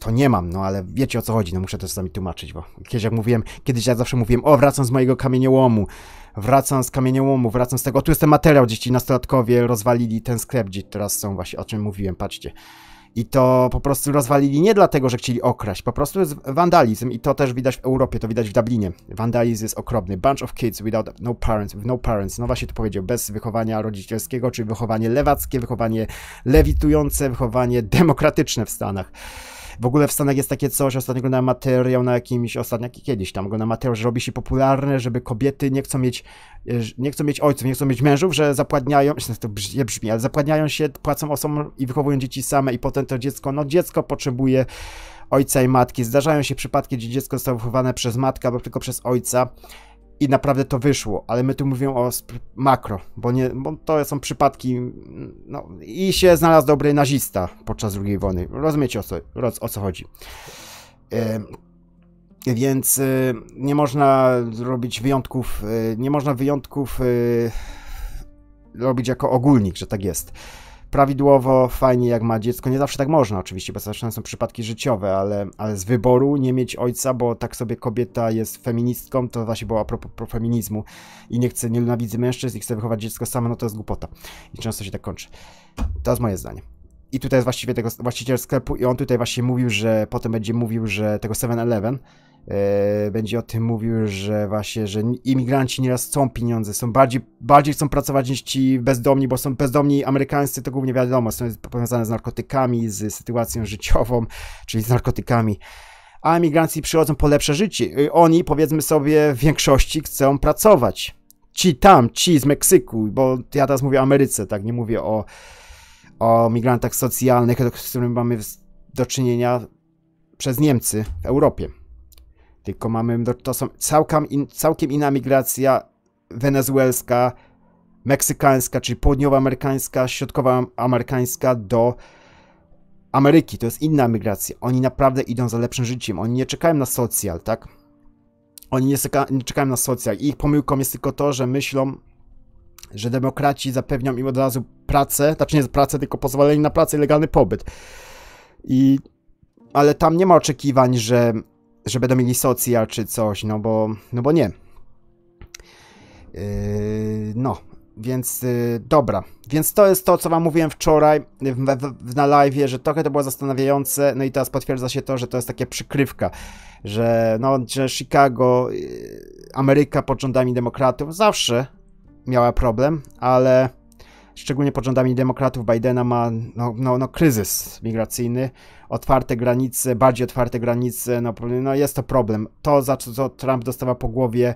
to nie mam, no ale wiecie o co chodzi, no muszę to sami tłumaczyć, bo kiedyś jak mówiłem, kiedyś ja zawsze mówiłem, o wracam z mojego kamieniołomu, wracam z kamieniołomu, wracam z tego, o, tu jest ten materiał, gdzie ci nastolatkowie rozwalili ten sklep, gdzie teraz są właśnie, o czym mówiłem, patrzcie. I to po prostu rozwalili nie dlatego, że chcieli okraść, po prostu jest wandalizm i to też widać w Europie, to widać w Dublinie. Wandalizm jest okropny. Bunch of kids without no parents, with no parents. No właśnie to powiedział, bez wychowania rodzicielskiego, czyli wychowanie lewackie, wychowanie lewitujące, wychowanie demokratyczne w Stanach. W ogóle w Stanach jest takie coś, ostatnio oglądałem materiał na jakimś, ostatnio kiedyś tam oglądałem materiał, że robi się popularne, żeby kobiety nie chcą mieć, e, nie chcą mieć ojców, nie chcą mieć mężów, że zapładniają, to brzmi, brzmi ale zapładniają się, płacą osobom i wychowują dzieci same i potem to dziecko, no dziecko potrzebuje ojca i matki. Zdarzają się przypadki, gdzie dziecko zostało wychowane przez matkę albo tylko przez ojca i naprawdę to wyszło, ale my tu mówimy o makro, bo, nie, bo to są przypadki, no i się znalazł dobry nazista podczas II wojny, rozumiecie o co, o co chodzi. E, więc e, nie można zrobić wyjątków, e, nie można wyjątków robić jako ogólnik, że tak jest prawidłowo, fajnie jak ma dziecko. Nie zawsze tak można oczywiście, bo zawsze są przypadki życiowe, ale, ale z wyboru nie mieć ojca, bo tak sobie kobieta jest feministką, to właśnie było a propos feminizmu i nie chce, nie nienawidzi mężczyzn i chce wychować dziecko samo no to jest głupota. I często się tak kończy. To jest moje zdanie. I tutaj jest właściwie tego, właściciel sklepu i on tutaj właśnie mówił, że potem będzie mówił, że tego 7-Eleven, E, będzie o tym mówił, że właśnie, że imigranci nieraz chcą pieniądze, są bardziej, bardziej chcą pracować niż ci bezdomni, bo są bezdomni amerykańscy, to głównie wiadomo, są powiązane z narkotykami, z sytuacją życiową, czyli z narkotykami. A imigranci przychodzą po lepsze życie. Y, oni, powiedzmy sobie, w większości chcą pracować. Ci tam, ci z Meksyku, bo ja teraz mówię o Ameryce, tak, nie mówię o, o migrantach socjalnych, z którymi mamy do czynienia przez Niemcy w Europie. Tylko mamy no, to są całkiem, in, całkiem inna migracja wenezuelska, meksykańska, czyli południowoamerykańska, środkowoamerykańska do Ameryki. To jest inna migracja. Oni naprawdę idą za lepszym życiem. Oni nie czekają na socjal, tak? Oni nie, nie czekają na socjal. Ich pomyłką jest tylko to, że myślą, że demokraci zapewnią im od razu pracę, znaczy nie pracę, tylko pozwolenie na pracę i legalny pobyt. I, ale tam nie ma oczekiwań, że że będą mieli socjal czy coś, no bo, no bo nie. Yy, no, więc yy, dobra. Więc to jest to, co wam mówiłem wczoraj w, w, na live, że trochę to było zastanawiające, no i teraz potwierdza się to, że to jest takie przykrywka, że no, że Chicago, yy, Ameryka pod rządami demokratów zawsze miała problem, ale szczególnie pod rządami demokratów Bidena ma no, no, no, kryzys migracyjny, otwarte granice, bardziej otwarte granice, no, no jest to problem. To, za co Trump dostawa po głowie,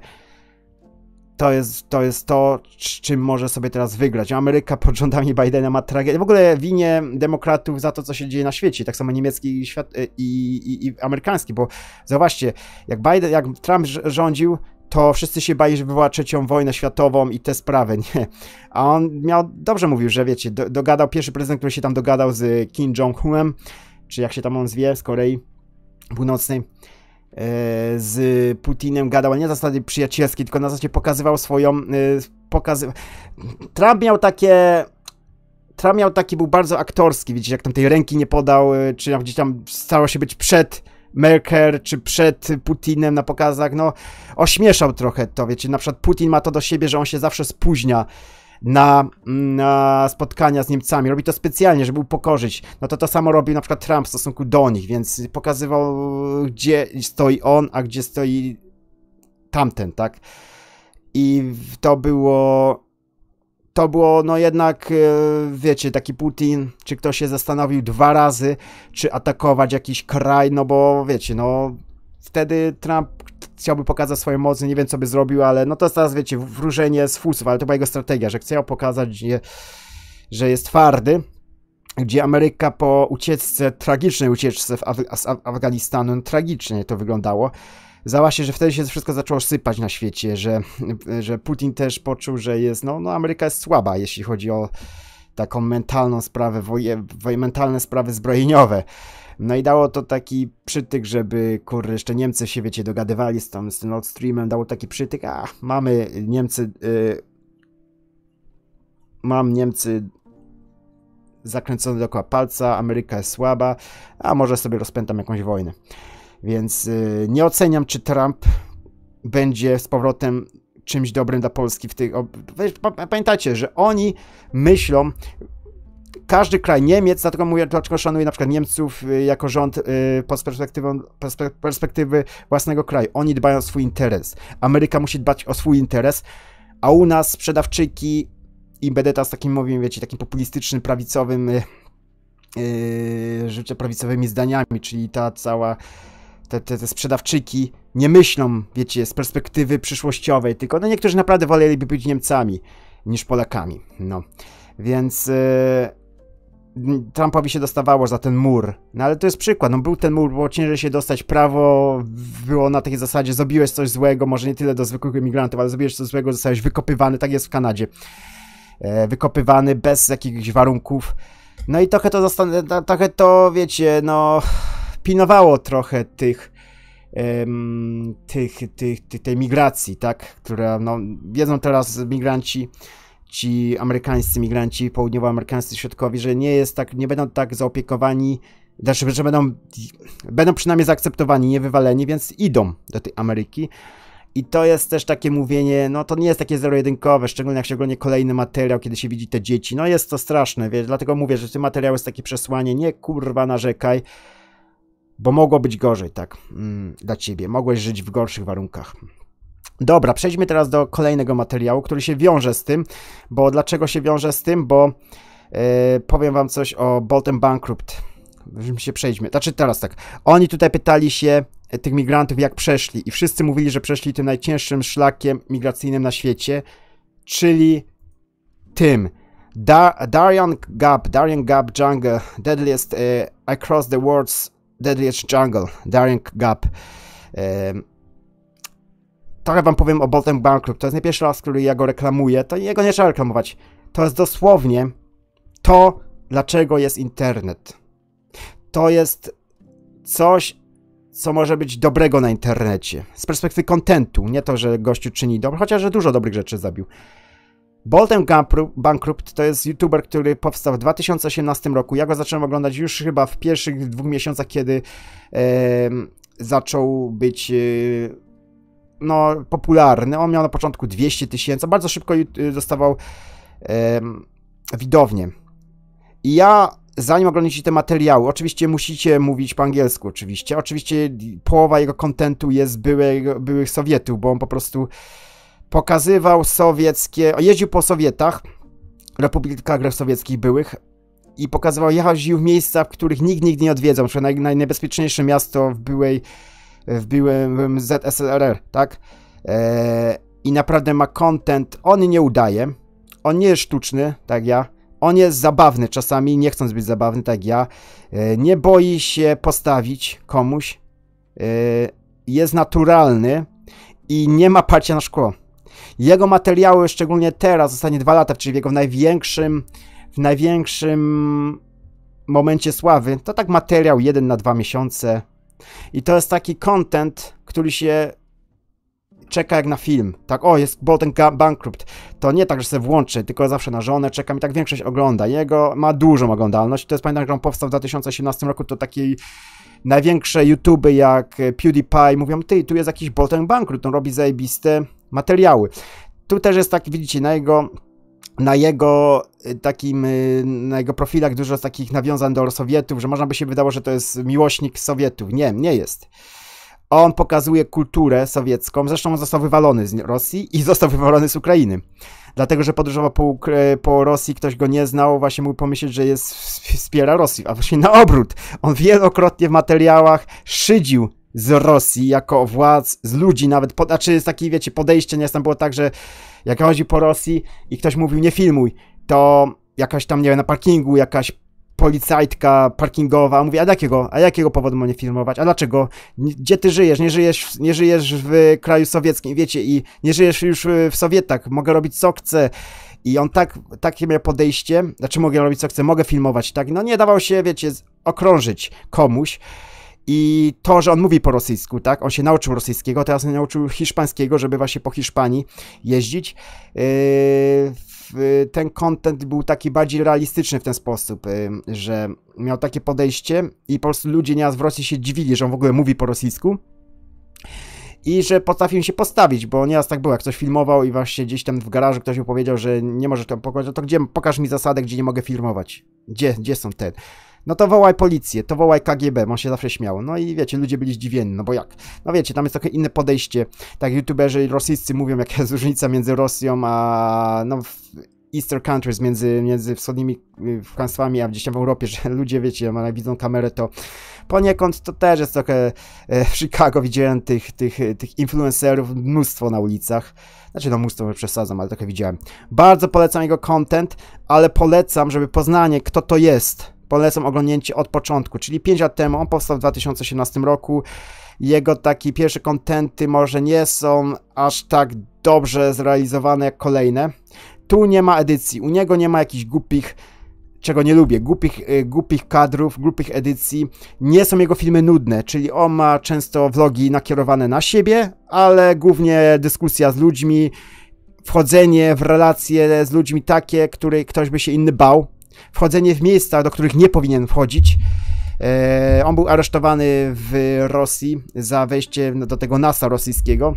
to jest, to jest to, czym może sobie teraz wygrać. Ameryka pod rządami Bidena ma tragedię. W ogóle winie demokratów za to, co się dzieje na świecie. Tak samo niemiecki i, świat, i, i, i amerykański, bo zauważcie, jak, Biden, jak Trump rządził, to wszyscy się bali, że wywoła trzecią wojnę światową i te sprawy, nie. A on miał, dobrze mówił, że wiecie, do, dogadał, pierwszy prezydent, który się tam dogadał z Kim Jong-unem, czy jak się tam on zwie, z Korei Północnej, e, z Putinem gadał, ale nie na zasadzie przyjacielskiej, tylko na zasadzie pokazywał swoją, e, pokazy... Trump miał takie... Trump miał taki, był bardzo aktorski, widzicie, jak tam tej ręki nie podał, e, czy gdzieś tam starał się być przed Merkel czy przed Putinem na pokazach, no ośmieszał trochę to, wiecie, na przykład Putin ma to do siebie, że on się zawsze spóźnia na, mm, na, spotkania z Niemcami. Robi to specjalnie, żeby upokorzyć. No to to samo robił na przykład Trump w stosunku do nich, więc pokazywał, gdzie stoi on, a gdzie stoi tamten, tak? I to było to było no jednak, e, wiecie, taki Putin, czy ktoś się zastanowił dwa razy, czy atakować jakiś kraj, no bo wiecie, no wtedy Trump chciałby pokazać swoje mocy, nie wiem co by zrobił, ale no to teraz wiecie, wróżenie z fusów, ale to była jego strategia, że chciał pokazać, że, jest twardy, gdzie Ameryka po ucieczce, tragicznej ucieczce Af z Afganistanu, no, tragicznie to wyglądało, Zała się, że wtedy się wszystko zaczęło sypać na świecie, że, że Putin też poczuł, że jest, no, no Ameryka jest słaba, jeśli chodzi o taką mentalną sprawę, woje, mentalne sprawy zbrojeniowe. No i dało to taki przytyk, żeby, kury jeszcze Niemcy się, wiecie, dogadywali z, tą, z tym Nord Streamem, dało taki przytyk, a mamy Niemcy, yy, mam Niemcy zakręcony dookoła palca, Ameryka jest słaba, a może sobie rozpętam jakąś wojnę. Więc y, nie oceniam, czy Trump będzie z powrotem czymś dobrym dla Polski w tych. Pamiętajcie, że oni myślą. Każdy kraj Niemiec, dlatego mówię, dlaczego szanuję na przykład Niemców y, jako rząd y, pod perspektywą, perspektywy własnego kraju. Oni dbają o swój interes. Ameryka musi dbać o swój interes, a u nas sprzedawczyki i będę z takim mówię, wiecie, takim populistycznym, prawicowym, yy, prawicowymi zdaniami, czyli ta cała te, te, te sprzedawczyki nie myślą, wiecie, z perspektywy przyszłościowej, tylko no niektórzy naprawdę woleliby być Niemcami niż Polakami, no. Więc yy, Trumpowi się dostawało za ten mur, no ale to jest przykład, no był ten mur, było ciężej się dostać, prawo było na takiej zasadzie, zrobiłeś coś złego, może nie tyle do zwykłych imigrantów, ale zrobiłeś coś złego, zostałeś wykopywany, tak jest w Kanadzie, e, wykopywany bez jakichś warunków, no i trochę to, no, trochę to, wiecie, no pilnowało trochę tych, tych, tych, tych, tej migracji, tak, która, no, wiedzą teraz migranci, ci amerykańscy migranci, południowoamerykańscy środkowi, że nie jest tak, nie będą tak zaopiekowani, znaczy, że będą, będą przynajmniej zaakceptowani, nie wywaleni, więc idą do tej Ameryki. I to jest też takie mówienie, no to nie jest takie zero-jedynkowe, szczególnie jak się ogląda kolejny materiał, kiedy się widzi te dzieci. No jest to straszne, więc dlatego mówię, że ten materiał jest takie przesłanie, nie kurwa narzekaj, bo mogło być gorzej, tak, mm, dla ciebie. Mogłeś żyć w gorszych warunkach. Dobra, przejdźmy teraz do kolejnego materiału, który się wiąże z tym, bo dlaczego się wiąże z tym, bo yy, powiem wam coś o Bolton Bankrupt. Już się przejdźmy. Znaczy teraz tak, oni tutaj pytali się e, tych migrantów, jak przeszli i wszyscy mówili, że przeszli tym najcięższym szlakiem migracyjnym na świecie, czyli tym. Darian Gap, Darian Gap Jungle, Deadliest uh, e, Across the World's Deadliest Jungle, Daring Gap. Trochę wam powiem o Bolton Bankrupt. To jest nie pierwszy raz, który ja go reklamuję. To jego nie trzeba reklamować. To jest dosłownie to, dlaczego jest internet. To jest coś, co może być dobrego na internecie. Z perspektywy kontentu, nie to, że gościu czyni dobre, chociaż że dużo dobrych rzeczy zabił. Bolton Bankrupt to jest youtuber, który powstał w 2018 roku. Ja go zacząłem oglądać już chyba w pierwszych dwóch miesiącach, kiedy e, zaczął być e, no, popularny. On miał na początku 200 tysięcy, bardzo szybko e, dostawał e, widownię. I ja zanim oglądacie te materiały, oczywiście musicie mówić po angielsku, oczywiście. Oczywiście połowa jego kontentu jest byłych, byłych Sowietów, bo on po prostu Pokazywał sowieckie, jeździł po Sowietach, republikach grew sowieckich byłych i pokazywał, jeździł w miejsca, w których nikt nigdy nie odwiedzał, czyli naj, najniebezpieczniejsze miasto w byłej, w byłym ZSRR, tak? E, I naprawdę ma content, on nie udaje, on nie jest sztuczny, tak ja, on jest zabawny czasami, nie chcąc być zabawny, tak ja, e, nie boi się postawić komuś, e, jest naturalny i nie ma parcia na szkło. Jego materiały, szczególnie teraz, zostanie dwa lata, czyli w jego największym, w największym momencie sławy, to tak materiał jeden na dwa miesiące. I to jest taki content, który się czeka jak na film. Tak, o, jest Bolton Bankrupt. To nie tak, że się włączy, tylko zawsze na żonę czekam i tak większość ogląda. Jego ma dużą oglądalność. To jest, pamiętam, że on powstał w 2018 roku, to taki największe YouTube jak PewDiePie mówią, ty, tu jest jakiś Bolton Bankrupt, on robi zajebiste materiały. Tu też jest tak, widzicie, na jego na jego y, takim, y, na jego profilach dużo takich nawiązań do Sowietów, że można by się wydało, że to jest miłośnik Sowietów. Nie, nie jest. On pokazuje kulturę sowiecką, zresztą on został wywalony z Rosji i został wywalony z Ukrainy. Dlatego, że podróżował po, po Rosji, ktoś go nie znał, właśnie mógł pomyśleć, że jest, wspiera Rosję, a właśnie na obrót. On wielokrotnie w materiałach szydził z Rosji jako władz, z ludzi nawet, po, znaczy z takiej, wiecie, podejście, nie, tam było tak, że jak chodzi po Rosji i ktoś mówił nie filmuj, to jakaś tam, nie wiem, na parkingu jakaś policajtka parkingowa mówi, a jakiego, a jakiego powodu ma nie filmować, a dlaczego, gdzie ty żyjesz, nie żyjesz, nie żyjesz w kraju sowieckim, wiecie, i nie żyjesz już y, w Sowietach, mogę robić co chcę, i on tak, takie miał podejście, znaczy mogę robić co chcę, mogę filmować, tak, no nie dawał się, wiecie, okrążyć komuś, i to, że on mówi po rosyjsku, tak? On się nauczył rosyjskiego, teraz nauczył hiszpańskiego, żeby właśnie po Hiszpanii jeździć. Yy, ten content był taki bardziej realistyczny w ten sposób, yy, że miał takie podejście i po prostu ludzie nieraz w Rosji się dziwili, że on w ogóle mówi po rosyjsku i że potrafił się postawić, bo nieraz tak było, jak ktoś filmował i właśnie gdzieś tam w garażu ktoś mu powiedział, że nie może tam pokazać, to gdzie, pokaż mi zasady, gdzie nie mogę filmować, gdzie, gdzie są te no to wołaj policję, to wołaj KGB, on się zawsze śmiał. No i wiecie, ludzie byli zdziwieni, no bo jak? No wiecie, tam jest takie inne podejście. Tak youtuberzy rosyjscy mówią, jaka jest różnica między Rosją a no, Easter countries, między, między wschodnimi y, państwami, a gdzieś tam w Europie, że ludzie, wiecie, jak widzą kamerę, to poniekąd to też jest trochę... E, w Chicago widziałem tych, tych, tych influencerów mnóstwo na ulicach. Znaczy, no mnóstwo przesadzam, ale trochę widziałem. Bardzo polecam jego content, ale polecam, żeby poznanie, kto to jest polecam oglądnięcie od początku, czyli 5 lat temu, on powstał w 2018 roku. Jego takie pierwsze kontenty może nie są aż tak dobrze zrealizowane jak kolejne. Tu nie ma edycji, u niego nie ma jakichś głupich czego nie lubię, głupich, y, głupich kadrów, głupich edycji. Nie są jego filmy nudne, czyli on ma często vlogi nakierowane na siebie, ale głównie dyskusja z ludźmi, wchodzenie w relacje z ludźmi takie, której ktoś by się inny bał, wchodzenie w miejsca, do których nie powinien wchodzić. E, on był aresztowany w Rosji za wejście do tego NASA rosyjskiego.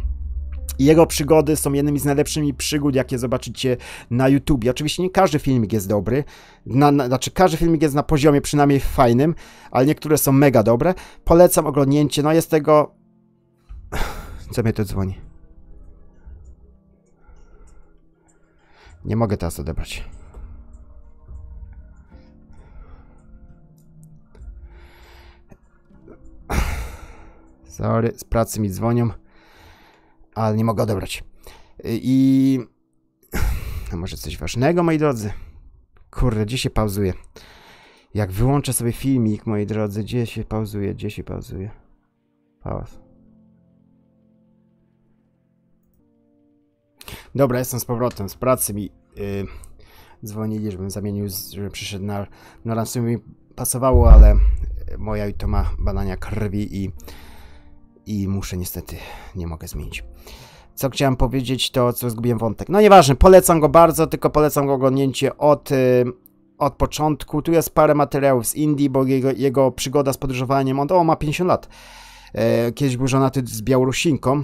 Jego przygody są jednymi z najlepszymi przygód, jakie zobaczycie na YouTubie. Oczywiście nie każdy filmik jest dobry, na, na, znaczy każdy filmik jest na poziomie przynajmniej fajnym, ale niektóre są mega dobre. Polecam oglądnięcie, no jest tego... Co mnie to dzwoni? Nie mogę teraz odebrać. Sorry, z pracy mi dzwonią, ale nie mogę odebrać. Y, I... może coś ważnego, moi drodzy? Kurde, gdzie się pauzuje? Jak wyłączę sobie filmik, moi drodzy, gdzie się pauzuje, gdzie się pauzuje? Pauz. Dobra, jestem z powrotem, z pracy mi yy, dzwonili, żebym zamienił, żebym przyszedł na, na ransom mi pasowało, ale moja i to ma badania krwi i i muszę niestety, nie mogę zmienić. Co chciałem powiedzieć, to co zgubiłem wątek. No nieważne, polecam go bardzo, tylko polecam go oglądnięcie od, y, od początku. Tu jest parę materiałów z Indii, bo jego, jego przygoda z podróżowaniem, on, on ma 50 lat. E, kiedyś był żonaty z Białorusinką,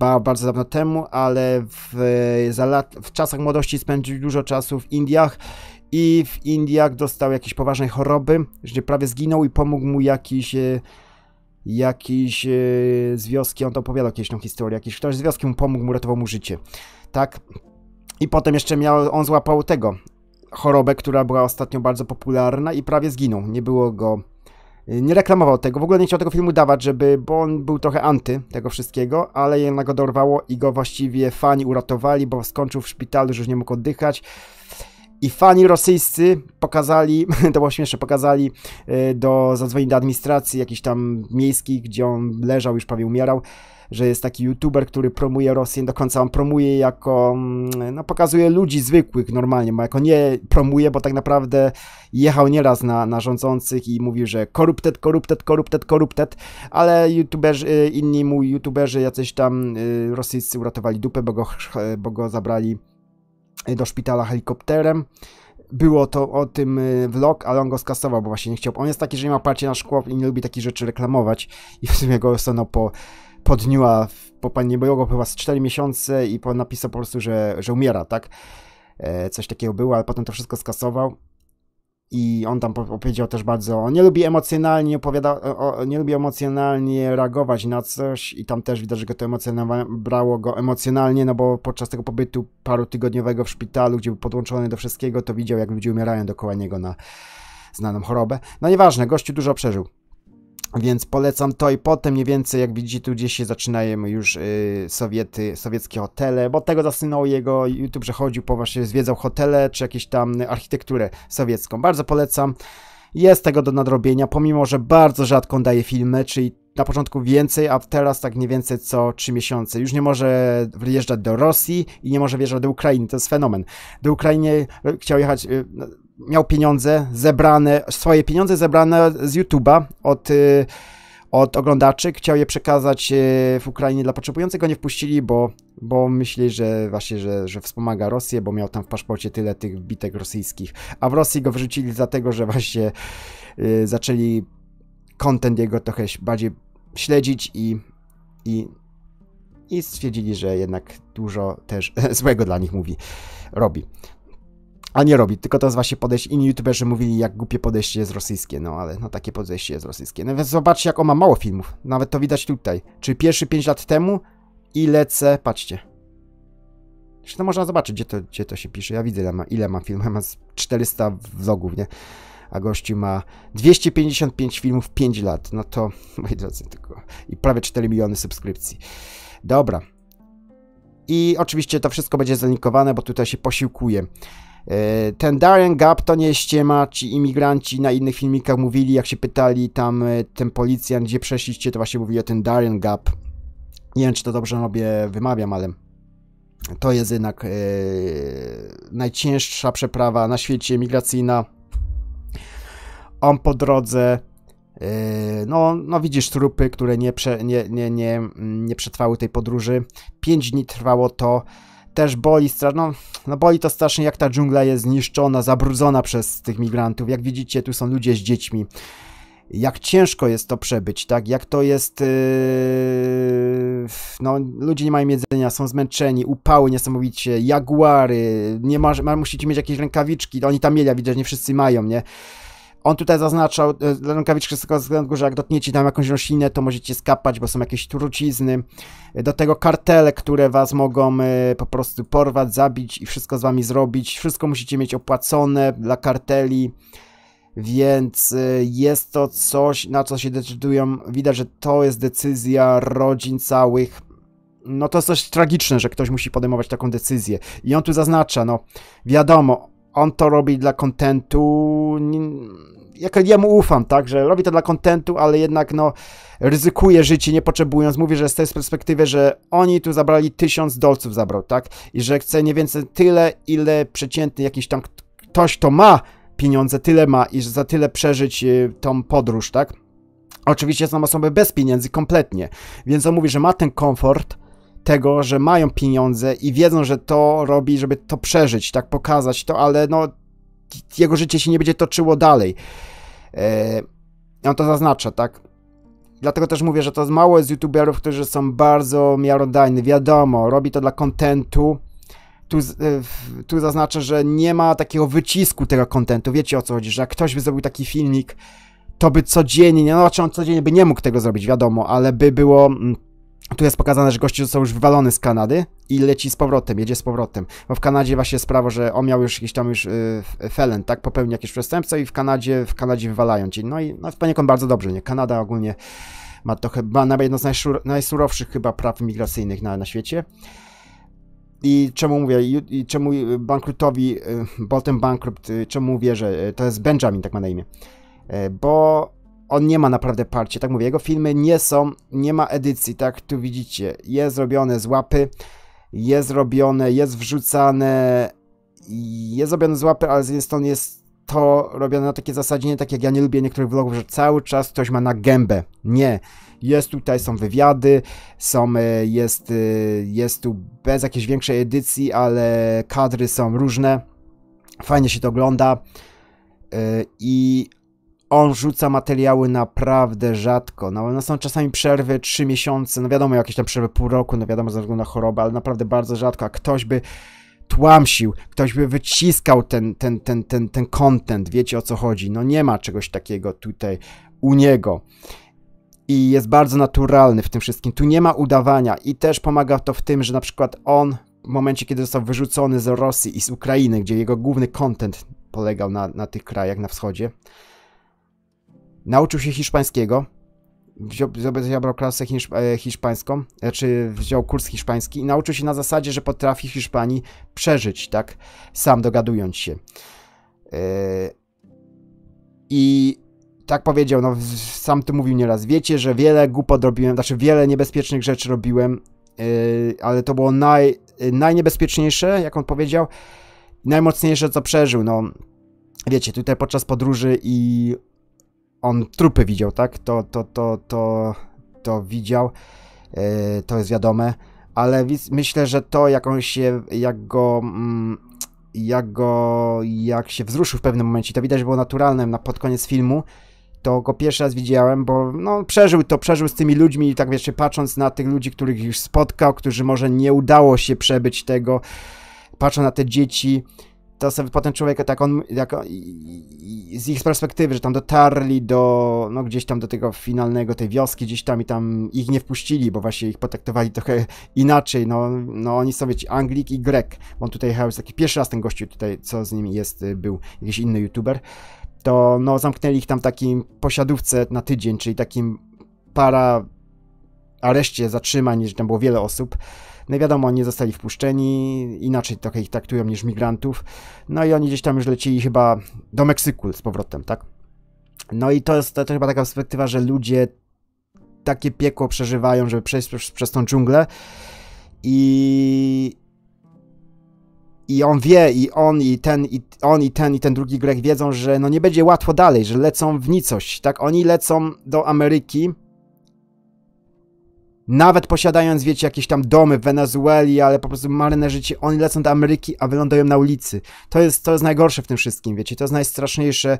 e, bardzo dawno temu, ale w, e, lat, w czasach młodości spędził dużo czasu w Indiach i w Indiach dostał jakiejś poważnej choroby, gdzie prawie zginął i pomógł mu jakiś jakiś e, z wioski, on to opowiadał kiedyś tą historię, jakiś ktoś z wioski mu pomógł, mu ratował mu życie, tak? I potem jeszcze miał, on złapał tego, chorobę, która była ostatnio bardzo popularna i prawie zginął, nie było go, e, nie reklamował tego, w ogóle nie chciał tego filmu dawać, żeby, bo on był trochę anty tego wszystkiego, ale jednak go dorwało i go właściwie fani uratowali, bo skończył w szpitalu, że już nie mógł oddychać, i fani rosyjscy pokazali, to było śmieszne, pokazali e, do, zadzwonili do administracji jakichś tam miejskich, gdzie on leżał, już prawie umierał, że jest taki youtuber, który promuje Rosję, do końca on promuje jako, mm, no pokazuje ludzi zwykłych normalnie, bo jako nie promuje, bo tak naprawdę jechał nieraz na, na rządzących i mówił, że koruptet, koruptet, koruptet, koruptet, ale youtuberzy, e, inni mu youtuberzy, jacyś tam e, rosyjscy uratowali dupę, bo go, bo go zabrali do szpitala helikopterem. Było to o tym y, vlog, ale on go skasował, bo właśnie nie chciał. On jest taki, że nie ma parcie na szkło i nie lubi takich rzeczy reklamować. I w sumie go ustano po, po dniu, a po panie było chyba z 4 miesiące i po, napisał po prostu, że, że umiera, tak? E, coś takiego było, ale potem to wszystko skasował. I on tam opowiedział też bardzo, on nie lubi emocjonalnie opowiada, o, nie lubi emocjonalnie reagować na coś i tam też widać, że go to emocjonalnie brało go emocjonalnie, no bo podczas tego pobytu paru tygodniowego w szpitalu, gdzie był podłączony do wszystkiego, to widział jak ludzie umierają dookoła niego na znaną chorobę. No nieważne, gościu dużo przeżył. Więc polecam to i potem mniej więcej, jak widzicie, tu gdzieś się zaczynają już y, Sowiety, sowieckie hotele, bo tego zasynął jego YouTube, że chodził po właśnie, zwiedzał hotele czy jakieś tam architekturę sowiecką. Bardzo polecam. Jest tego do nadrobienia, pomimo, że bardzo rzadko daje filmy, czyli na początku więcej, a teraz tak mniej więcej co 3 miesiące. Już nie może wyjeżdżać do Rosji i nie może wjeżdżać do Ukrainy, to jest fenomen. Do Ukrainy chciał jechać, y, miał pieniądze zebrane, swoje pieniądze zebrane z YouTube'a od, y, od oglądaczy, chciał je przekazać y, w Ukrainie dla potrzebujących, go nie wpuścili, bo, bo myśli, że właśnie, że, że wspomaga Rosję, bo miał tam w paszporcie tyle tych bitek rosyjskich, a w Rosji go wyrzucili dlatego, że właśnie y, zaczęli content jego trochę bardziej śledzić i, i i stwierdzili, że jednak dużo też złego dla nich mówi, robi. A nie robi, tylko to z właśnie podejście. Inni youtuberzy mówili, jak głupie podejście jest rosyjskie, no ale no takie podejście jest rosyjskie. No więc zobaczcie, jak on ma mało filmów. Nawet to widać tutaj. Czyli pierwszy 5 lat temu i lecę, patrzcie. Zresztą można zobaczyć, gdzie to, gdzie to się pisze. Ja widzę, ile ma, ile ma filmów. Ma 400 vlogów, nie? A gościu ma 255 filmów w 5 lat. No to, moi drodzy, tylko... I prawie 4 miliony subskrypcji. Dobra. I oczywiście to wszystko będzie zanikowane, bo tutaj się posiłkuję. E, ten Darren Gap to nie ściema, ci imigranci na innych filmikach mówili, jak się pytali tam e, ten policjant, gdzie przeszliście, to właśnie mówili o ten Darren Gap. Nie wiem, czy to dobrze robię, wymawiam, ale to jest jednak e, najcięższa przeprawa na świecie migracyjna. On po drodze, no, no widzisz trupy, które nie, prze, nie, nie, nie, mm, nie przetrwały tej podróży. Pięć dni trwało to też boli, no, no boli to strasznie jak ta dżungla jest zniszczona, zabrudzona przez tych migrantów. Jak widzicie, tu są ludzie z dziećmi. Jak ciężko jest to przebyć, tak? Jak to jest... Yy... No, ludzie nie mają jedzenia, są zmęczeni, upały niesamowicie, jaguary, nie ma, musicie mieć jakieś rękawiczki, oni tam mieli, a widać, nie wszyscy mają, nie? On tutaj zaznaczał e, z tego względu, że jak dotniecie tam jakąś roślinę, to możecie skapać, bo są jakieś trucizny. E, do tego kartele, które was mogą e, po prostu porwać, zabić i wszystko z wami zrobić. Wszystko musicie mieć opłacone dla karteli. Więc e, jest to coś, na co się decydują. Widać, że to jest decyzja rodzin całych no to jest coś tragiczne, że ktoś musi podejmować taką decyzję. I on tu zaznacza, no wiadomo, on to robi dla kontentu. Jak mu ufam, tak, że robi to dla kontentu, ale jednak no, ryzykuje życie nie potrzebując. Mówi, że z tej perspektywy, że oni tu zabrali tysiąc dolców zabrał, tak, i że chce nie więcej tyle, ile przeciętny jakiś tam ktoś to ma pieniądze, tyle ma i że za tyle przeżyć y, tą podróż, tak. Oczywiście są osoby bez pieniędzy kompletnie, więc on mówi, że ma ten komfort, tego, że mają pieniądze i wiedzą, że to robi, żeby to przeżyć, tak pokazać to, ale no jego życie się nie będzie toczyło dalej. Yy, e, on to zaznacza, tak? Dlatego też mówię, że to mało z youtuberów, którzy są bardzo miarodajni. Wiadomo, robi to dla kontentu. Tu, e, tu zaznaczę, że nie ma takiego wycisku tego kontentu. Wiecie o co chodzi, że jak ktoś by zrobił taki filmik, to by codziennie, no znaczy on codziennie by nie mógł tego zrobić, wiadomo, ale by było... Mm, tu jest pokazane, że goście został już wywalony z Kanady i leci z powrotem, jedzie z powrotem. Bo w Kanadzie właśnie sprawa, że on miał już jakiś tam już yy, felon, tak, popełnił jakieś przestępstwo i w Kanadzie, w Kanadzie wywalają cię. No i no, poniekąd bardzo dobrze, nie? Kanada ogólnie ma to chyba nawet jedno z najsurowszych chyba praw migracyjnych na, na świecie. I czemu mówię, i, czemu y, bankrutowi, yy, Bolton Bankrupt, yy, czemu mówię, że y, to jest Benjamin, tak ma na imię. Y, bo on nie ma naprawdę parcie, tak mówię, jego filmy nie są, nie ma edycji, tak tu widzicie, jest robione z łapy, jest robione, jest wrzucane, jest robione z łapy, ale z jednej strony jest to robione na takie zasadzie, nie tak jak ja nie lubię niektórych vlogów, że cały czas ktoś ma na gębę. Nie. Jest tutaj, są wywiady, są, e, jest, e, jest tu bez jakiejś większej edycji, ale kadry są różne. Fajnie się to ogląda. E, I on rzuca materiały naprawdę rzadko. No, no są czasami przerwy 3 miesiące, no wiadomo, jakieś tam przerwy pół roku, no wiadomo, ze względu na chorobę, ale naprawdę bardzo rzadko, a ktoś by tłamsił, ktoś by wyciskał ten, ten, ten, ten, ten content, wiecie o co chodzi. No nie ma czegoś takiego tutaj u niego. I jest bardzo naturalny w tym wszystkim. Tu nie ma udawania i też pomaga to w tym, że na przykład on w momencie, kiedy został wyrzucony z Rosji i z Ukrainy, gdzie jego główny content polegał na, na tych krajach na wschodzie, Nauczył się hiszpańskiego. Wziął, zabrał klasę hiszp e, hiszpańską, czy znaczy wziął kurs hiszpański i nauczył się na zasadzie, że potrafi Hiszpanii przeżyć, tak? Sam dogadując się. E, I tak powiedział, no sam to mówił nieraz. Wiecie, że wiele głupot robiłem, znaczy wiele niebezpiecznych rzeczy robiłem, e, ale to było naj, najniebezpieczniejsze, jak on powiedział, najmocniejsze, co przeżył. No, wiecie, tutaj podczas podróży i on trupy widział, tak? To, to, to, to, to widział, e, to jest wiadome, ale myślę, że to jak on się, jak go, mm, jak go, jak się wzruszył w pewnym momencie, to widać było naturalne na, pod koniec filmu, to go pierwszy raz widziałem, bo no, przeżył to, przeżył z tymi ludźmi i tak wiesz, patrząc na tych ludzi, których już spotkał, którzy może nie udało się przebyć tego, patrząc na te dzieci, to sobie potem człowiek, tak on, jak on, z ich perspektywy, że tam dotarli do, no gdzieś tam do tego finalnego, tej wioski gdzieś tam i tam ich nie wpuścili, bo właśnie ich potraktowali trochę inaczej, no, no oni są, wiecie, Anglik i Grek, on tutaj jechał, jest taki pierwszy raz ten gościu tutaj, co z nimi jest, y, był jakiś inny youtuber, to no zamknęli ich tam takim posiadówce na tydzień, czyli takim para areszcie zatrzymań, że tam było wiele osób. No wiadomo, nie zostali wpuszczeni, inaczej trochę ich traktują niż migrantów. No i oni gdzieś tam już lecieli chyba do Meksyku z powrotem, tak? No i to jest to, to chyba taka perspektywa, że ludzie takie piekło przeżywają, żeby przejść przez, przez tą dżunglę i i on wie, i on, i ten, i on, i ten, i ten drugi Grek wiedzą, że no nie będzie łatwo dalej, że lecą w nicość, tak? Oni lecą do Ameryki, nawet posiadając, wiecie, jakieś tam domy w Wenezueli, ale po prostu marynarzyci, oni lecą do Ameryki, a wylądują na ulicy. To jest, to jest najgorsze w tym wszystkim, wiecie, to jest najstraszniejsze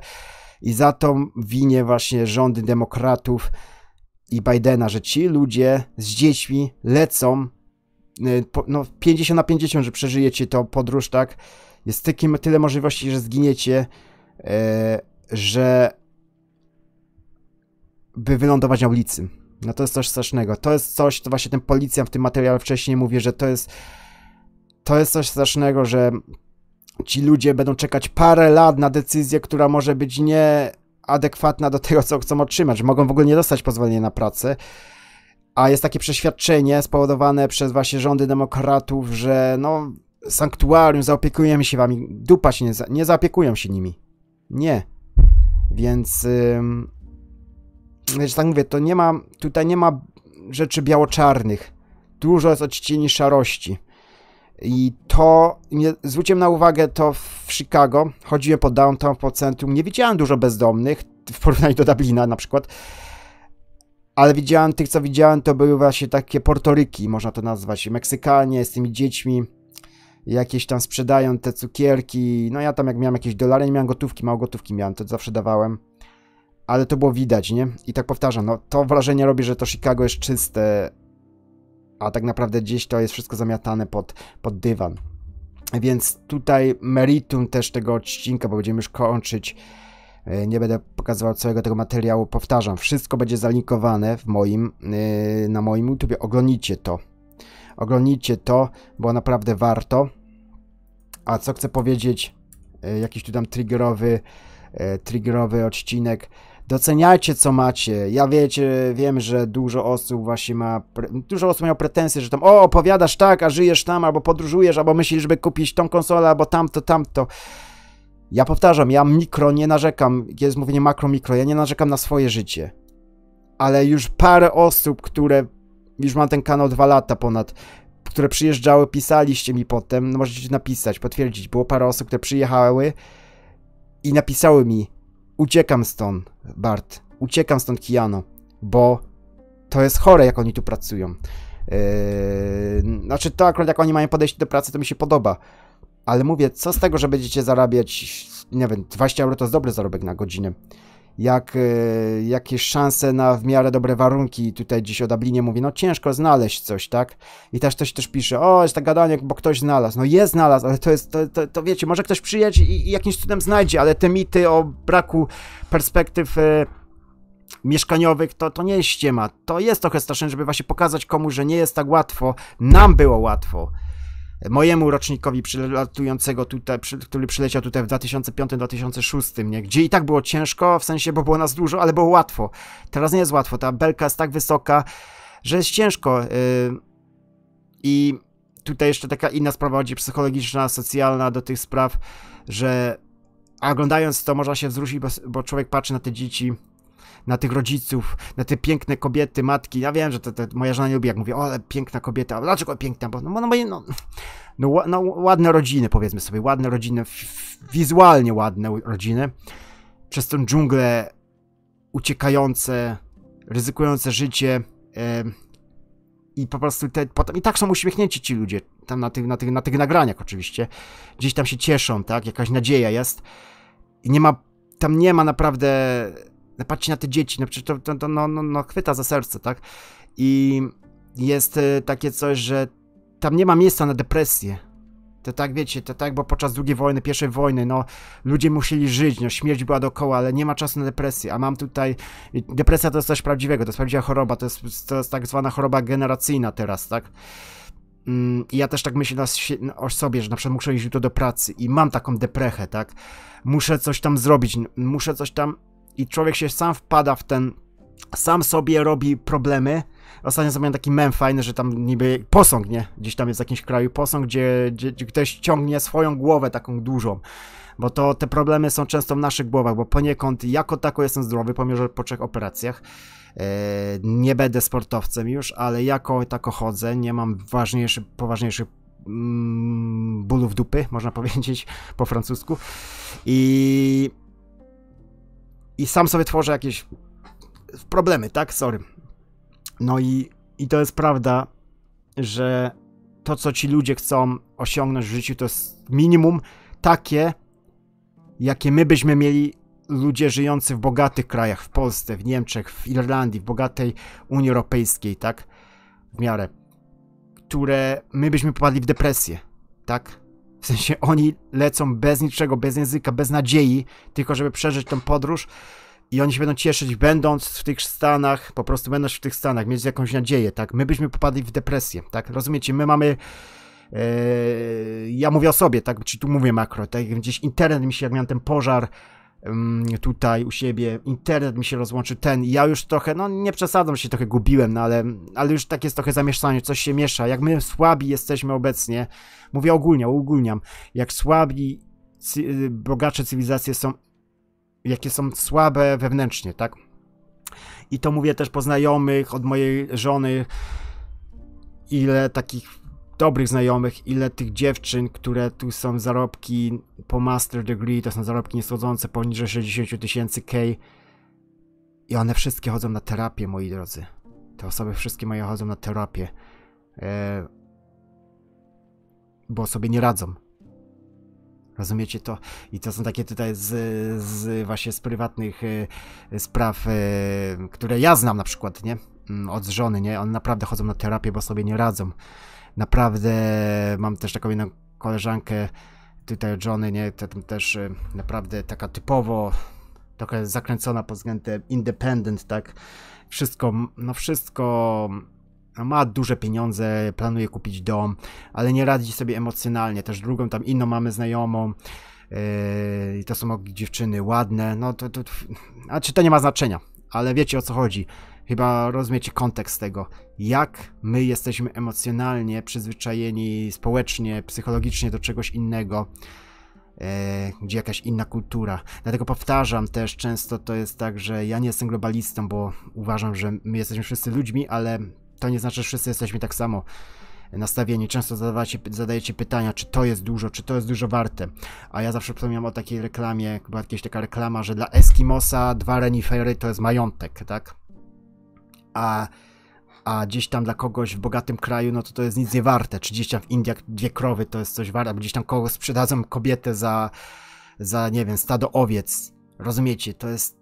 i za to winie właśnie rządy demokratów i Bidena, że ci ludzie z dziećmi lecą y, no 50 na 50, że przeżyjecie to podróż, tak? Jest tyle możliwości, że zginiecie, y, że by wylądować na ulicy. No to jest coś strasznego. To jest coś, to właśnie ten policjant w tym materiale wcześniej mówi, że to jest... To jest coś strasznego, że ci ludzie będą czekać parę lat na decyzję, która może być nieadekwatna do tego, co chcą otrzymać. Mogą w ogóle nie dostać pozwolenia na pracę. A jest takie przeświadczenie spowodowane przez właśnie rządy demokratów, że no sanktuarium, zaopiekujemy się wami, dupa się, nie, za, nie zaopiekują się nimi. Nie. Więc że tak mówię, to nie ma, tutaj nie ma rzeczy biało-czarnych. Dużo jest odcieni szarości. I to, nie, zwróciłem na uwagę to w Chicago, chodziłem po downtown, po centrum, nie widziałem dużo bezdomnych, w porównaniu do Dublina na przykład, ale widziałem tych, co widziałem, to były właśnie takie portoryki, można to nazwać, Meksykanie z tymi dziećmi, jakieś tam sprzedają te cukierki, no ja tam jak miałem jakieś dolary, nie miałem gotówki, mało gotówki miałem, to zawsze dawałem, ale to było widać, nie? I tak powtarzam, no to wrażenie robi, że to Chicago jest czyste, a tak naprawdę gdzieś to jest wszystko zamiatane pod, pod dywan. Więc tutaj meritum też tego odcinka, bo będziemy już kończyć. E, nie będę pokazywał całego tego materiału, powtarzam, wszystko będzie zalinkowane w moim, e, na moim YouTubie, Oglądnijcie to. Oglądnijcie to, bo naprawdę warto. A co chcę powiedzieć, e, jakiś tu tam triggerowy, triggerowy odcinek. Doceniajcie, co macie. Ja wiecie, wiem, że dużo osób właśnie ma, dużo osób miało pretensje, że tam, o, opowiadasz tak, a żyjesz tam, albo podróżujesz, albo myślisz, żeby kupić tą konsolę, albo tamto, tamto. Ja powtarzam, ja mikro nie narzekam, jest mówienie makro, mikro, ja nie narzekam na swoje życie. Ale już parę osób, które, już mam ten kanał dwa lata ponad, które przyjeżdżały, pisaliście mi potem, no możecie napisać, potwierdzić, było parę osób, które przyjechały i napisały mi, Uciekam stąd, Bart. Uciekam stąd, Kiano. Bo to jest chore, jak oni tu pracują. Yy, znaczy, to akurat jak oni mają podejście do pracy, to mi się podoba. Ale mówię, co z tego, że będziecie zarabiać, nie wiem, 20 euro to jest dobry zarobek na godzinę jak, e, jakieś szanse na w miarę dobre warunki. Tutaj dziś o Dublinie mówię, no ciężko znaleźć coś, tak? I też ktoś też pisze, o, jest tak gadanie, bo ktoś znalazł. No jest znalazł, ale to jest, to, to, to wiecie, może ktoś przyjedzie i, i, jakimś cudem znajdzie, ale te mity o braku perspektyw... E, mieszkaniowych, to, to nie jest ściema. To jest trochę straszne, żeby właśnie pokazać komuś, że nie jest tak łatwo. Nam było łatwo mojemu rocznikowi przylatującego tutaj, przy, który przyleciał tutaj w 2005-2006, nie? Gdzie i tak było ciężko, w sensie, bo było nas dużo, ale było łatwo. Teraz nie jest łatwo, ta belka jest tak wysoka, że jest ciężko. Yy, I tutaj jeszcze taka inna sprawa, bardziej psychologiczna, socjalna do tych spraw, że oglądając to można się wzruszyć, bo, bo człowiek patrzy na te dzieci na tych rodziców, na te piękne kobiety, matki. Ja wiem, że to, to moja żona nie lubi, jak mówię, o, ale piękna kobieta. Dlaczego piękna? Bo, no, no, no, no, no, no ładne rodziny, powiedzmy sobie, ładne rodziny, wizualnie ładne rodziny. Przez tą dżunglę uciekające, ryzykujące życie. i po prostu te, potem, i tak są uśmiechnięci ci ludzie, tam na tych, na, tych, na tych nagraniach oczywiście, gdzieś tam się cieszą, tak, jakaś nadzieja jest i nie ma, tam nie ma naprawdę patrzcie na te dzieci, no przecież to, to, to no, no, no, chwyta za serce, tak? I jest y, takie coś, że tam nie ma miejsca na depresję. To tak, wiecie, to tak, bo podczas II wojny, pierwszej wojny, no, ludzie musieli żyć, no, śmierć była dookoła, ale nie ma czasu na depresję, a mam tutaj, depresja to jest coś prawdziwego, to jest prawdziwa choroba, to jest, to jest tak zwana choroba generacyjna teraz, tak? Mm, I ja też tak myślę no, o sobie, że na przykład muszę iść jutro do pracy i mam taką deprechę, tak? Muszę coś tam zrobić, muszę coś tam i człowiek się sam wpada w ten, sam sobie robi problemy. Ostatnio zrobiłem taki mem fajny, że tam niby posąg, nie? Gdzieś tam jest w jakimś kraju posąg, gdzie, gdzie, gdzie ktoś ciągnie swoją głowę taką dużą bo to te problemy są często w naszych głowach, bo poniekąd jako tako jestem zdrowy, pomimo że po trzech operacjach yy, nie będę sportowcem już, ale jako tako chodzę, nie mam ważniejszych, poważniejszych mm, bólów dupy, można powiedzieć po francusku i i sam sobie tworzę jakieś problemy, tak? Sorry. No i, i to jest prawda, że to, co ci ludzie chcą osiągnąć w życiu, to jest minimum takie, jakie my byśmy mieli ludzie żyjący w bogatych krajach, w Polsce, w Niemczech, w Irlandii, w bogatej Unii Europejskiej, tak? W miarę. Które my byśmy popadli w depresję, tak? W sensie oni lecą bez niczego, bez języka, bez nadziei, tylko żeby przeżyć tą podróż i oni się będą cieszyć, będąc w tych Stanach, po prostu będąc w tych Stanach, mieć jakąś nadzieję, tak? My byśmy popadli w depresję, tak? Rozumiecie? My mamy e, ja mówię o sobie, tak, czy tu mówię makro, tak, gdzieś internet mi się, jak miałem ten pożar tutaj u siebie, internet mi się rozłączy, ten, ja już trochę, no nie przesadzam się, trochę gubiłem, no ale, ale już tak jest trochę zamieszanie, coś się miesza, jak my słabi jesteśmy obecnie, mówię ogólnie, uogólniam, jak słabi, cy, bogacze cywilizacje są, jakie są słabe wewnętrznie, tak? I to mówię też po znajomych, od mojej żony, ile takich dobrych znajomych, ile tych dziewczyn, które tu są zarobki po master degree, to są zarobki niesłodzące poniżej 60 tysięcy K. I one wszystkie chodzą na terapię, moi drodzy. Te osoby wszystkie moje chodzą na terapię. E... Bo sobie nie radzą. Rozumiecie to? I to są takie tutaj z, z właśnie z prywatnych y, spraw, y, które ja znam na przykład, nie? Mm, od żony, nie? One naprawdę chodzą na terapię, bo sobie nie radzą naprawdę mam też taką jedną koleżankę, tutaj Johnny, nie, tam też y, naprawdę taka typowo trochę zakręcona pod względem independent, tak, wszystko, no wszystko no ma duże pieniądze, planuje kupić dom, ale nie radzi sobie emocjonalnie. Też drugą tam inną mamy znajomą. Y, i to są dziewczyny ładne, no to, to, a czy to nie ma znaczenia, ale wiecie o co chodzi. Chyba rozumiecie kontekst tego, jak my jesteśmy emocjonalnie przyzwyczajeni społecznie, psychologicznie do czegoś innego, e, gdzie jakaś inna kultura. Dlatego powtarzam też często to jest tak, że ja nie jestem globalistą, bo uważam, że my jesteśmy wszyscy ludźmi, ale to nie znaczy, że wszyscy jesteśmy tak samo nastawieni. Często zadajecie, zadajecie pytania, czy to jest dużo, czy to jest dużo warte. A ja zawsze wspominam o takiej reklamie, była jakaś taka reklama, że dla Eskimosa dwa renifery to jest majątek, tak? a, a gdzieś tam dla kogoś w bogatym kraju, no to to jest nic nie warte, czy gdzieś tam w Indiach dwie krowy to jest coś warte, albo gdzieś tam kogoś sprzedadzą kobietę za, za, nie wiem, stado owiec, rozumiecie, to jest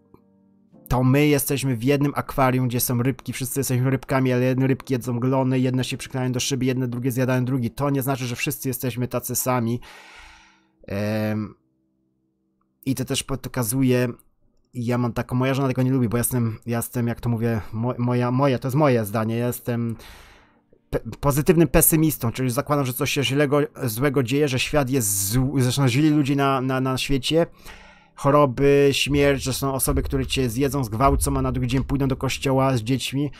to my jesteśmy w jednym akwarium, gdzie są rybki, wszyscy jesteśmy rybkami, ale jedne rybki jedzą glony, jedne się przyklinają do szyby, jedne drugie zjadają drugi. To nie znaczy, że wszyscy jesteśmy tacy sami. Um, I to też pokazuje, i ja mam taką, moja żona tego nie lubi, bo jestem, jestem jak to mówię, moja, moje, to jest moje zdanie, jestem pe pozytywnym pesymistą, czyli zakładam, że coś się złego, złego dzieje, że świat jest zły, zresztą źli ludzie na, na, na świecie, choroby, śmierć, że są osoby, które cię zjedzą, zgwałcą, a na drugi dzień pójdą do kościoła z dziećmi.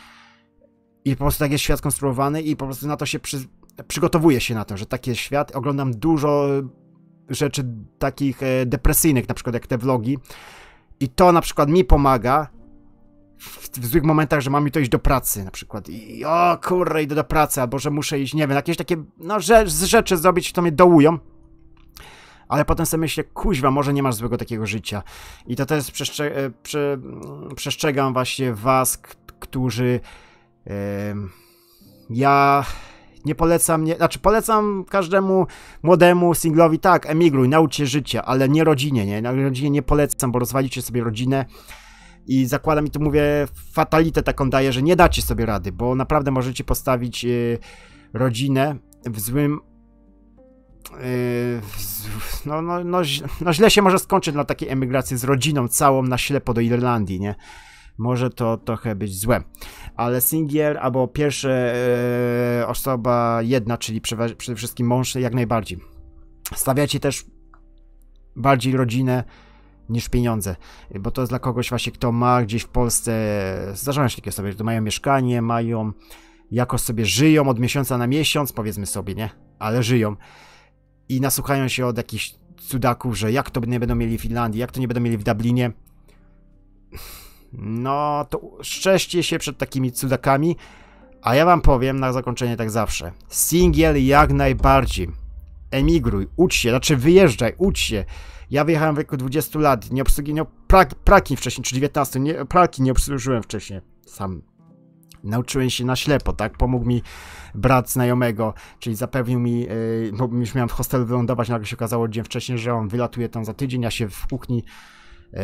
I po prostu tak jest świat skonstruowany i po prostu na to się przy, przygotowuje się na to, że taki jest świat. Oglądam dużo rzeczy takich e, depresyjnych, na przykład jak te vlogi, i to na przykład mi pomaga w, w złych momentach, że mam mi to iść do pracy na przykład. I o kurde idę do pracy, albo że muszę iść, nie wiem, jakieś takie no, rzecz, rzeczy zrobić, to mnie dołują. Ale potem sobie myślę, kuźwa, może nie masz złego takiego życia. I to też przestrze e, prze mm, przestrzegam właśnie was, którzy... Yy, ja nie polecam, nie, znaczy polecam każdemu młodemu singlowi, tak, emigruj, naucz się życia, ale nie rodzinie, nie? Na rodzinie nie polecam, bo rozwalicie sobie rodzinę i zakładam i tu mówię, fatalitę taką daję, że nie dacie sobie rady, bo naprawdę możecie postawić y, rodzinę w złym y, no, no, no, no źle się może skończyć na takiej emigracji z rodziną całą na ślepo do Irlandii, nie? może to trochę być złe. Ale singiel albo pierwsza e, osoba jedna, czyli przede wszystkim mąż, jak najbardziej. Stawiacie też bardziej rodzinę niż pieniądze, bo to jest dla kogoś właśnie, kto ma gdzieś w Polsce, zdarzają się takie osoby, że mają mieszkanie, mają, jakoś sobie żyją od miesiąca na miesiąc, powiedzmy sobie, nie? Ale żyją. I nasłuchają się od jakichś cudaków, że jak to nie będą mieli w Finlandii, jak to nie będą mieli w Dublinie. No to szczęście się przed takimi cudakami. A ja wam powiem na zakończenie tak zawsze. Singiel jak najbardziej. Emigruj, ucz się, znaczy wyjeżdżaj, ucz się. Ja wyjechałem w wieku 20 lat, nie obsługiwałem praki, praki wcześniej, czy 19, nie, praki nie obsłużyłem wcześniej sam. Nauczyłem się na ślepo, tak? Pomógł mi brat znajomego, czyli zapewnił mi, yy, e, bo no, już miałem w hostelu wylądować, nagle się okazało dzień wcześniej, że on wylatuje tam za tydzień, ja się w kuchni E,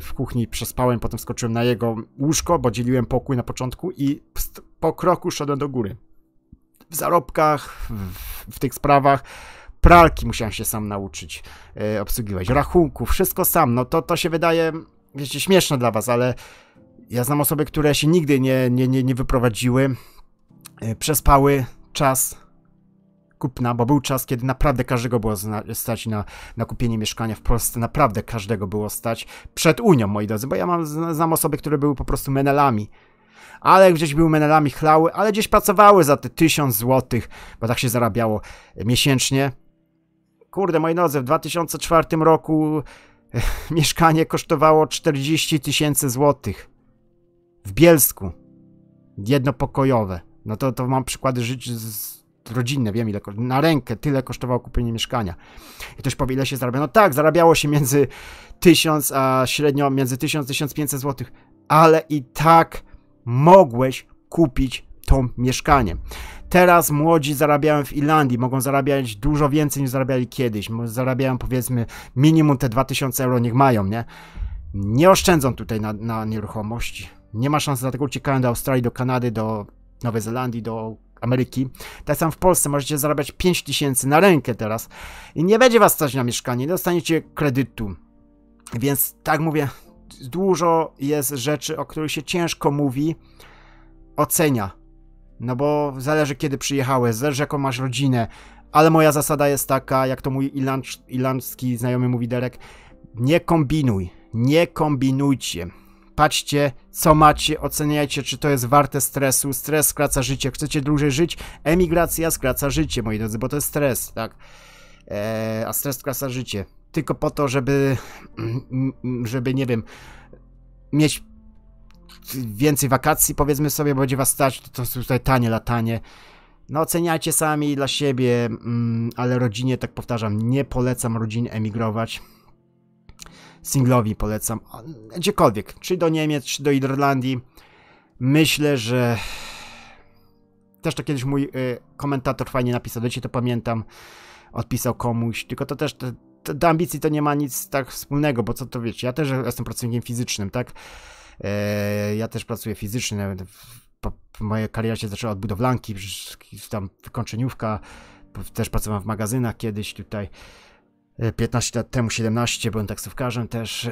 w kuchni, przespałem, potem skoczyłem na jego łóżko, bo dzieliłem pokój na początku i po kroku szedłem do góry. W zarobkach, w, w tych sprawach pralki musiałem się sam nauczyć e, obsługiwać, rachunków, wszystko sam. No to, to się wydaje, wiecie, śmieszne dla was, ale ja znam osoby, które się nigdy nie, nie, nie, nie wyprowadziły, e, przespały czas kupna, bo był czas, kiedy naprawdę każdego było stać na, na kupienie mieszkania w Polsce, naprawdę każdego było stać przed Unią, moi drodzy, bo ja mam, znam osoby, które były po prostu menelami, ale gdzieś były menelami, chlały, ale gdzieś pracowały za te 1000 złotych, bo tak się zarabiało miesięcznie. Kurde, moi drodzy, w 2004 roku eh, mieszkanie kosztowało 40 tysięcy złotych w Bielsku, jednopokojowe. No to, to mam przykłady żyć z rodzinne, wiem ile, na rękę tyle kosztowało kupienie mieszkania. I ktoś powie, ile się zarabia? No tak, zarabiało się między 1000 a średnio między 1000-1500 zł, ale i tak mogłeś kupić to mieszkanie. Teraz młodzi zarabiają w Irlandii, mogą zarabiać dużo więcej niż zarabiali kiedyś. Zarabiają powiedzmy minimum te 2000 euro, niech mają, nie? Nie oszczędzą tutaj na, na nieruchomości. Nie ma szans, dlatego uciekają do Australii, do Kanady, do Nowej Zelandii, do Ameryki. Tak samo w Polsce możecie zarabiać 5 tysięcy na rękę teraz i nie będzie was stać na mieszkanie, nie dostaniecie kredytu. Więc tak mówię, dużo jest rzeczy, o których się ciężko mówi, ocenia. No bo zależy kiedy przyjechałeś, zależy jaką masz rodzinę, ale moja zasada jest taka, jak to mój irlandz, irlandzki znajomy mówi Derek, nie kombinuj, nie kombinujcie patrzcie, co macie, oceniajcie, czy to jest warte stresu. Stres skraca życie. Chcecie dłużej żyć? Emigracja skraca życie, moi drodzy, bo to jest stres, tak? Eee, a stres skraca życie. Tylko po to, żeby, mm, żeby, nie wiem, mieć więcej wakacji, powiedzmy sobie, bo będzie was stać, to, to tutaj tanie latanie. No oceniajcie sami dla siebie, mm, ale rodzinie, tak powtarzam, nie polecam rodzinie emigrować singlowi polecam, gdziekolwiek, czy do Niemiec, czy do Irlandii. Myślę, że też to kiedyś mój y, komentator fajnie napisał, do to pamiętam, odpisał komuś, tylko to też te, te, do ambicji to nie ma nic tak wspólnego, bo co to wiecie, ja też jestem pracownikiem fizycznym, tak? E, ja też pracuję fizycznie, nawet w mojej karierze się zaczęła od budowlanki, tam wykończeniówka, też pracowałem w magazynach kiedyś tutaj. 15 lat temu, 17, byłem taksówkarzem też.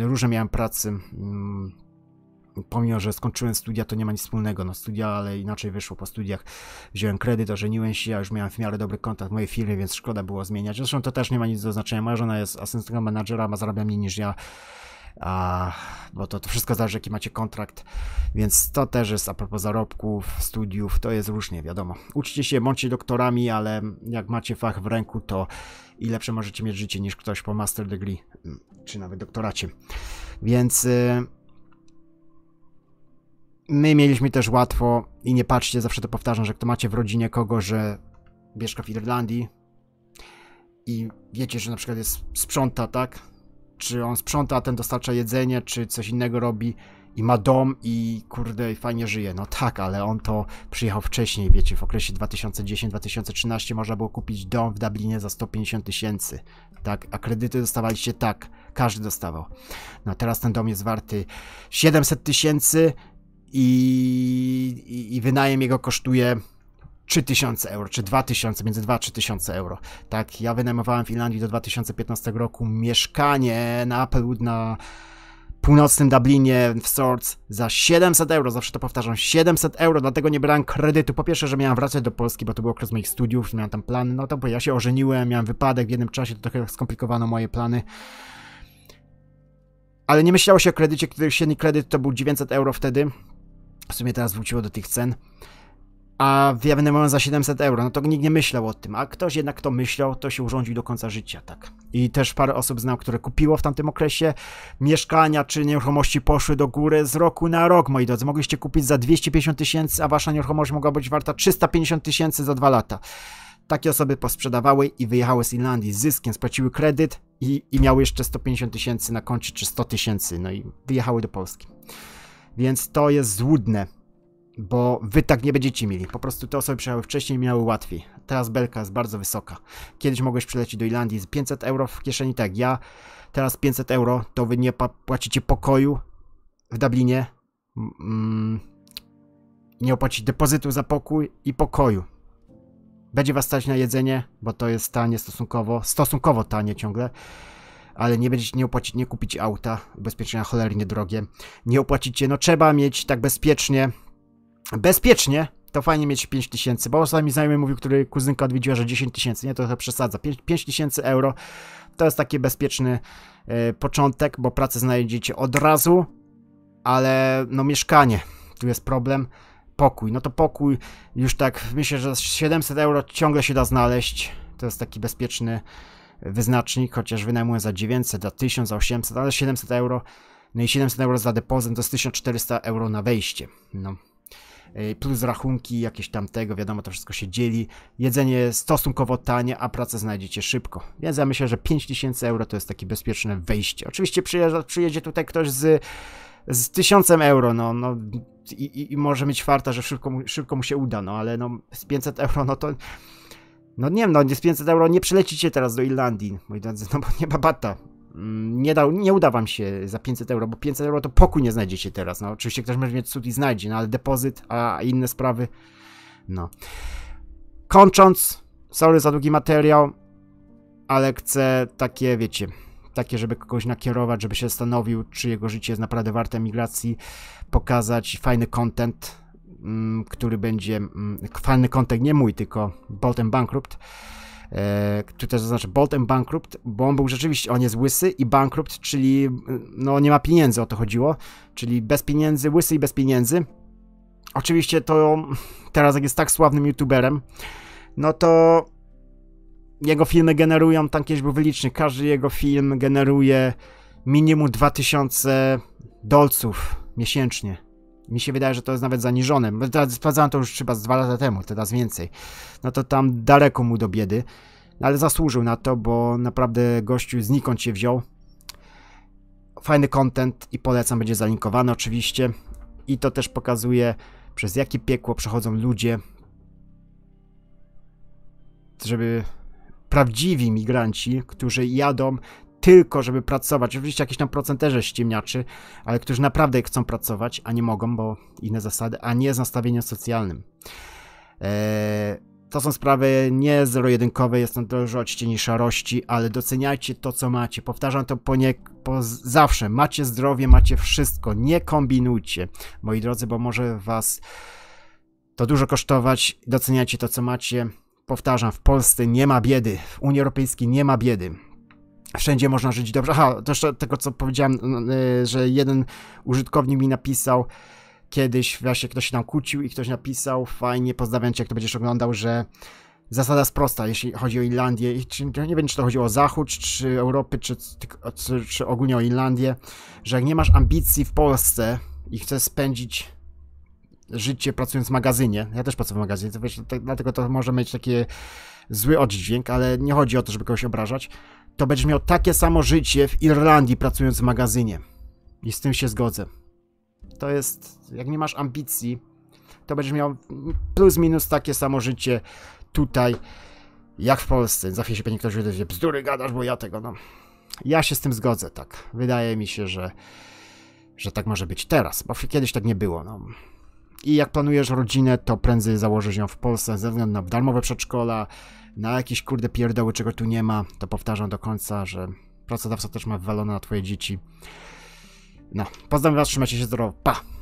Różne miałem pracy. Mm, pomimo, że skończyłem studia, to nie ma nic wspólnego. No studia, ale inaczej wyszło po studiach. Wziąłem kredyt, ożeniłem się, a już miałem w miarę dobry kontakt w mojej firmie, więc szkoda było zmieniać. Zresztą to też nie ma nic do znaczenia. Moja żona jest asystentką menadżera, ma zarabia mniej niż ja. A, bo to, to wszystko zależy, jaki macie kontrakt, więc to też jest a propos zarobków, studiów, to jest różnie, wiadomo. Uczcie się, bądźcie doktorami, ale jak macie fach w ręku, to i lepsze możecie mieć życie niż ktoś po master degree, mm, czy nawet doktoracie. Więc y, my mieliśmy też łatwo i nie patrzcie, zawsze to powtarzam, że kto macie w rodzinie kogo, że mieszka w Irlandii i wiecie, że na przykład jest sprząta, tak? Czy on sprząta, a ten dostarcza jedzenie, czy coś innego robi, i ma dom i kurde, fajnie żyje. No tak, ale on to przyjechał wcześniej, wiecie, w okresie 2010-2013 można było kupić dom w Dublinie za 150 tysięcy, tak, a kredyty dostawaliście tak, każdy dostawał. No teraz ten dom jest warty 700 tysięcy i, i, i wynajem jego kosztuje 3000 euro, czy 2000, między 2 a 3000 euro. Tak, ja wynajmowałem w Finlandii do 2015 roku mieszkanie na Applewood na północnym Dublinie w Swords za 700 euro, zawsze to powtarzam, 700 euro, dlatego nie brałem kredytu. Po pierwsze, że miałem wracać do Polski, bo to był okres moich studiów, miałem tam plany, no to bo ja się ożeniłem, miałem wypadek w jednym czasie, to trochę skomplikowano moje plany. Ale nie myślało się o kredycie, który średni kredyt to był 900 euro wtedy. W sumie teraz wróciło do tych cen a ja będę miał za 700 euro, no to nikt nie myślał o tym, a ktoś jednak to myślał, to się urządził do końca życia, tak. I też parę osób znam, które kupiło w tamtym okresie mieszkania czy nieruchomości poszły do góry z roku na rok, moi drodzy. Mogliście kupić za 250 tysięcy, a wasza nieruchomość mogła być warta 350 tysięcy za dwa lata. Takie osoby posprzedawały i wyjechały z Irlandii z zyskiem, spłaciły kredyt i, i miały jeszcze 150 tysięcy na koncie czy 100 tysięcy, no i wyjechały do Polski. Więc to jest złudne bo wy tak nie będziecie mieli. Po prostu te osoby przyjechały wcześniej miały łatwiej. Teraz belka jest bardzo wysoka. Kiedyś mogłeś przylecieć do Irlandii z 500 euro w kieszeni, tak ja. Teraz 500 euro to wy nie płacicie pokoju w Dublinie. Mm, nie opłacić depozytu za pokój i pokoju. Będzie was stać na jedzenie, bo to jest tanie stosunkowo, stosunkowo tanie ciągle ale nie będziecie nie opłacić, nie kupić auta, ubezpieczenia cholernie drogie, nie opłacicie, no trzeba mieć tak bezpiecznie, bezpiecznie, to fajnie mieć 5 tysięcy, bo ostatni znajomy mówił, który kuzynka odwiedziła, że 10 tysięcy, nie, to trochę przesadza. 5 tysięcy euro to jest taki bezpieczny e, początek, bo pracę znajdziecie od razu, ale no mieszkanie, tu jest problem, pokój, no to pokój już tak, myślę, że 700 euro ciągle się da znaleźć, to jest taki bezpieczny wyznacznik, chociaż wynajmuję za 900, za 1000, za 800, ale 700 euro, no i 700 euro za depozyt, to jest 1400 euro na wejście, no E, plus rachunki jakieś tam tego, wiadomo, to wszystko się dzieli. Jedzenie stosunkowo tanie, a pracę znajdziecie szybko. Więc ja myślę, że 5000 euro to jest takie bezpieczne wejście. Oczywiście przyjeżdża, przyjedzie tutaj ktoś z z tysiącem euro, no, no i, i, może mieć farta, że szybko mu, szybko mu się uda, no ale no z 500 euro, no to no nie wiem, no z 500 euro nie przylecicie teraz do Irlandii, moi drodzy, no bo nie babata. Mm, nie, dał, nie uda wam się za 500 euro, bo 500 euro to pokój nie znajdziecie teraz. No, oczywiście ktoś może mieć cud i znajdzie, no ale depozyt, a inne sprawy. No. Kończąc, sorry za długi materiał, ale chcę takie, wiecie, takie, żeby kogoś nakierować, żeby się zastanowił, czy jego życie jest naprawdę warte migracji, pokazać fajny content, mm, który będzie, mm, fajny content nie mój, tylko Bolton Bankrupt, E, czy też to znaczy Bolt and Bankrupt, bo on był rzeczywiście, on jest łysy i bankrupt, czyli mm, no nie ma pieniędzy, o to chodziło, czyli bez pieniędzy, łysy i bez pieniędzy. Oczywiście to teraz jak jest tak sławnym youtuberem, no to jego filmy generują, tam kiedyś był wyliczny, każdy jego film generuje minimum 2000 dolców miesięcznie. Mi się wydaje, że to jest nawet zaniżone. Sprawdzałem to już chyba z dwa lata temu, teraz więcej. No to tam daleko mu do biedy. No ale zasłużył na to, bo naprawdę gościu znikąd się wziął. Fajny content i polecam, będzie zalinkowany oczywiście. I to też pokazuje, przez jakie piekło przechodzą ludzie, żeby prawdziwi migranci, którzy jadą tylko, żeby pracować. Oczywiście jakieś tam procenterze ściemniaczy, ale którzy naprawdę chcą pracować, a nie mogą, bo inne zasady, a nie z nastawieniem socjalnym. Eee, to są sprawy nie zero-jedynkowe, jest tam dużo odcieni szarości, ale doceniajcie to, co macie. Powtarzam to po nie, po zawsze. Macie zdrowie, macie wszystko. Nie kombinujcie, moi drodzy, bo może was to dużo kosztować. Doceniajcie to, co macie. Powtarzam, w Polsce nie ma biedy, w Unii Europejskiej nie ma biedy wszędzie można żyć dobrze. Aha, jeszcze tego co powiedziałem, y, że jeden użytkownik mi napisał kiedyś, właśnie ktoś się tam kłócił i ktoś napisał, fajnie, pozdrawiam cię, jak to będziesz oglądał, że zasada jest prosta, jeśli chodzi o Irlandię, I czy, nie wiem, czy to chodziło o Zachód, czy Europy, czy, czy, czy ogólnie o Irlandię, że jak nie masz ambicji w Polsce i chcesz spędzić życie pracując w magazynie. Ja też pracuję w magazynie, to wiesz, to, tak, dlatego to może mieć taki zły oddźwięk, ale nie chodzi o to, żeby kogoś obrażać to będziesz miał takie samo życie w Irlandii pracując w magazynie. I z tym się zgodzę. To jest, jak nie masz ambicji, to będziesz miał plus minus takie samo życie tutaj, jak w Polsce. chwilę się pewnie ktoś wydaje, bzdury gadasz, bo ja tego, no. Ja się z tym zgodzę, tak. Wydaje mi się, że, że tak może być teraz, bo kiedyś tak nie było, no. I jak planujesz rodzinę, to prędzej założysz ją w Polsce ze względu na darmowe przedszkola, na jakieś kurde pierdoły, czego tu nie ma, to powtarzam do końca, że pracodawca też ma wywalone na twoje dzieci. No, pozdrawiam was, trzymajcie się zdrowo, pa!